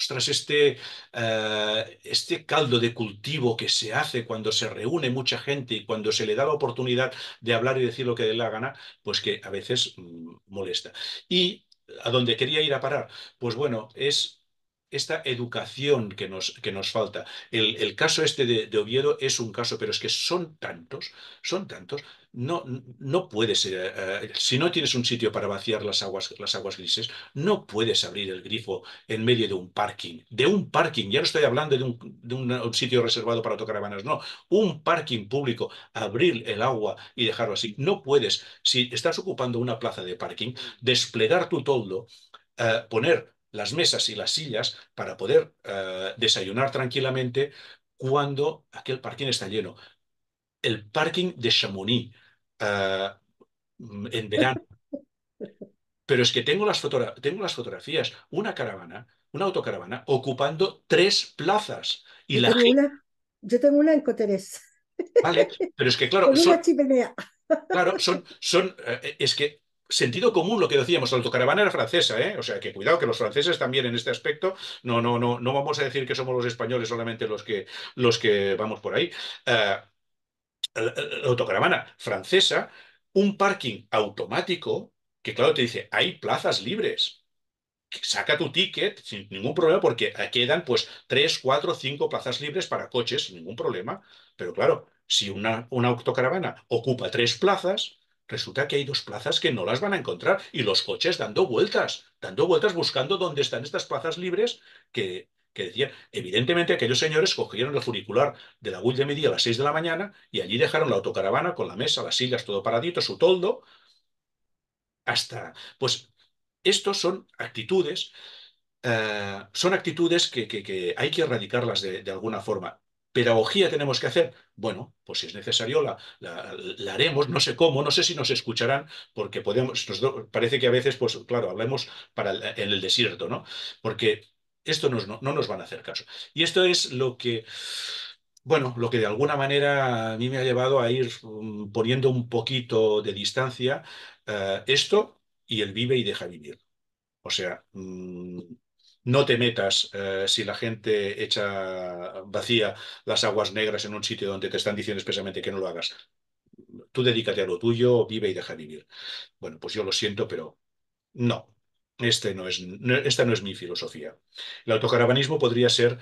ostras, este, eh, este caldo de cultivo que se hace cuando se reúne mucha gente y cuando se le da la oportunidad de hablar y decir lo que dé la gana, pues que a veces mm, molesta. Y a dónde quería ir a parar. Pues bueno, es esta educación que nos, que nos falta. El, caso este de, de Oviedo es un caso, pero es que son tantos, son tantos no, no puedes, eh, eh, si no tienes un sitio para vaciar las aguas, las aguas grises, no puedes abrir el grifo en medio de un parking, de un parking, ya no estoy hablando de un, sitio reservado para habanas, no, un parking público, abrir el agua y dejarlo así. No puedes, si estás ocupando una plaza de parking, desplegar tu toldo, eh, poner las mesas y las sillas para poder desayunar tranquilamente cuando aquel parking está lleno. El parking de Chamonix, Ah, en verano. Pero es que tengo las, tengo las fotografías, una caravana, una autocaravana, ocupando tres plazas. Y yo, la tengo una, yo tengo una en Coteres. pero es que claro. son, Claro, son, son, eh, es que sentido común lo que decíamos, la autocaravana era francesa, ¿eh? o sea que cuidado que los franceses también en este aspecto, no, no, no, no vamos a decir que somos los españoles solamente los que, los que vamos por ahí. Ah, autocaravana francesa, un parking automático que, claro, te dice, hay plazas libres. Saca tu ticket sin ningún problema porque quedan pues tres, cuatro, cinco plazas libres para coches sin ningún problema. Pero claro, si una, una autocaravana ocupa tres plazas, resulta que hay dos plazas que no las van a encontrar y los coches dando vueltas, dando vueltas buscando dónde están estas plazas libres que que decían evidentemente aquellos señores cogieron el funicular de la Gull de medía a las 6 de la mañana y allí dejaron la autocaravana con la mesa, las sillas, todo paradito, su toldo, hasta... Pues estos son actitudes, eh, son actitudes que, hay que erradicarlas de, alguna forma. ¿Pedagogía tenemos que hacer? Bueno, pues si es necesario la, la, haremos, no sé cómo, no sé si nos escucharán, porque podemos, parece que a veces, pues claro, hablemos para en el desierto, ¿no? Porque esto no, nos van a hacer caso. Y esto es lo que bueno, lo que de alguna manera a mí me ha llevado a ir mm, poniendo un poquito de distancia eh, esto y el vive y deja vivir. O sea, mm, no te metas eh, si la gente echa vacía las aguas negras en un sitio donde te están diciendo expresamente que no lo hagas. Tú dedícate a lo tuyo, vive y deja vivir. Bueno, pues yo lo siento, pero no, este no es, esta no es mi filosofía. El autocaravanismo podría ser,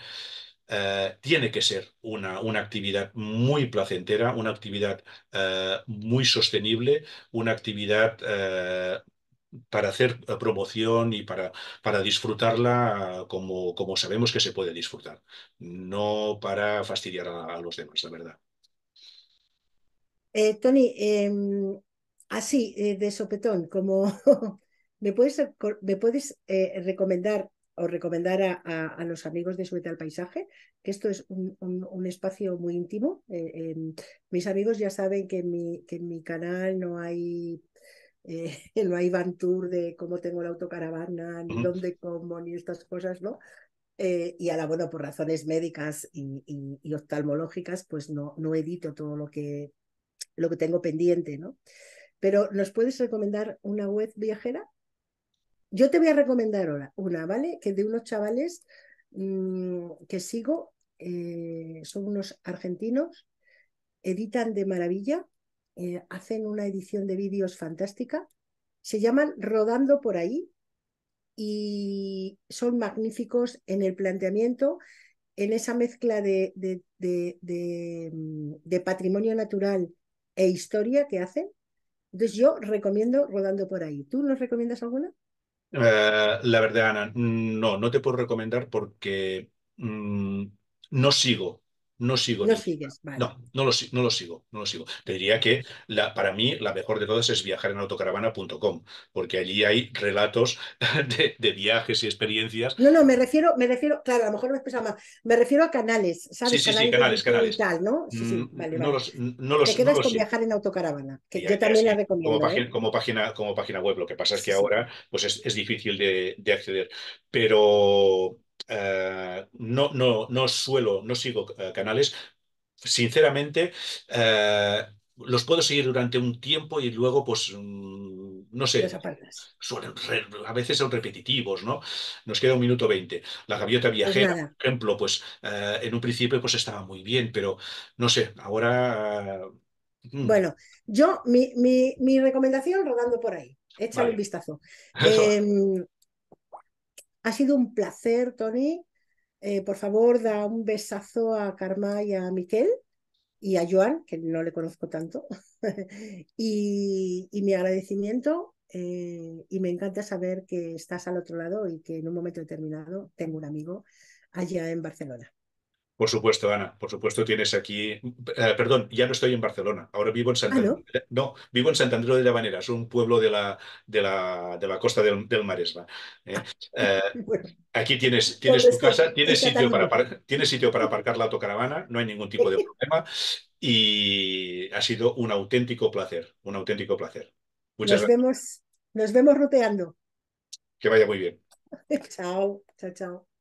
eh, tiene que ser una, una, actividad muy placentera, una actividad eh, muy sostenible, una actividad eh, para hacer promoción y para, para disfrutarla como, como, sabemos que se puede disfrutar, no para fastidiar a, a los demás, la verdad. Tony, em, así, de sopetón, como ¿Me puedes, eh, recomendar o recomendar a, los amigos de Subete al Paisaje, que esto es un, espacio muy íntimo. Eh, em, mis amigos ya saben que en mi, canal no hay, eh, no hay van tour de cómo tengo la autocaravana, ni dónde cómo, ni estas cosas, ¿no? Eh, y a la bueno, por razones médicas y, oftalmológicas, pues no, no edito todo lo que, lo que tengo pendiente, ¿no? Pero, ¿nos puedes recomendar una web viajera? Yo te voy a recomendar ahora una, ¿vale? Que de unos chavales mm, que sigo, eh, son unos argentinos, editan de maravilla, eh, hacen una edición de vídeos fantástica, se llaman Rodando por ahí y son magníficos en el planteamiento, en esa mezcla de mm, patrimonio natural e historia que hacen. Entonces yo recomiendo Rodando por ahí. ¿Tú nos recomiendas alguna? Eh, la verdad, Ana, no, no te puedo recomendar porque mm, no sigo no sigo. No sigues, vale. No, no lo, sigo, no lo sigo. Te diría que para mí la mejor de todas es viajar en autocaravana.com, porque allí hay relatos de, viajes y experiencias. No, no, me refiero, me refiero, claro, a lo mejor me pensado más, me refiero a canales, ¿sabes? Sí, sí, canales, sí, canales, Tal, ¿no? Sí, sí, mm, No los, Te quedas con viajar en autocaravana, que yo también la recomiendo. ¿eh? Como, página, como, página, web, lo que pasa es que ahora pues es, difícil de acceder, pero eh, no, no, no suelo, no sigo eh, canales. Sinceramente, eh, los puedo seguir durante un tiempo y luego, pues, mm, no sé, suelen, a veces son repetitivos, ¿no? Nos queda un minuto veinte. La gaviota viajera, por ejemplo, pues en un principio pues estaba muy bien, pero no sé, ahora... Mm. Bueno, yo, mi, recomendación rodando por ahí, échale un vistazo. Em, ha sido un placer, Tony. Eh, por favor, da un besazo a Karma y a Miquel y a Joan, que no le conozco tanto. y, mi agradecimiento. Eh, y me encanta saber que estás al otro lado y que en un momento determinado tengo un amigo allá en Barcelona. Por supuesto, Ana, por supuesto tienes aquí. Eh, perdón, ya no estoy en Barcelona, ahora vivo en Santander. no? vivo en Santander de la Llavanera, es un pueblo de la, de la, de la costa del, Maresma. Eh. Eh, aquí tienes, tienes tu casa, tienes sitio, para, sitio para aparcar la autocaravana, no hay ningún tipo de problema. Y ha sido un auténtico placer, un auténtico placer. Muchas nos gracias. Vemos, nos vemos roteando. Que vaya muy bien. chao, chao, chao.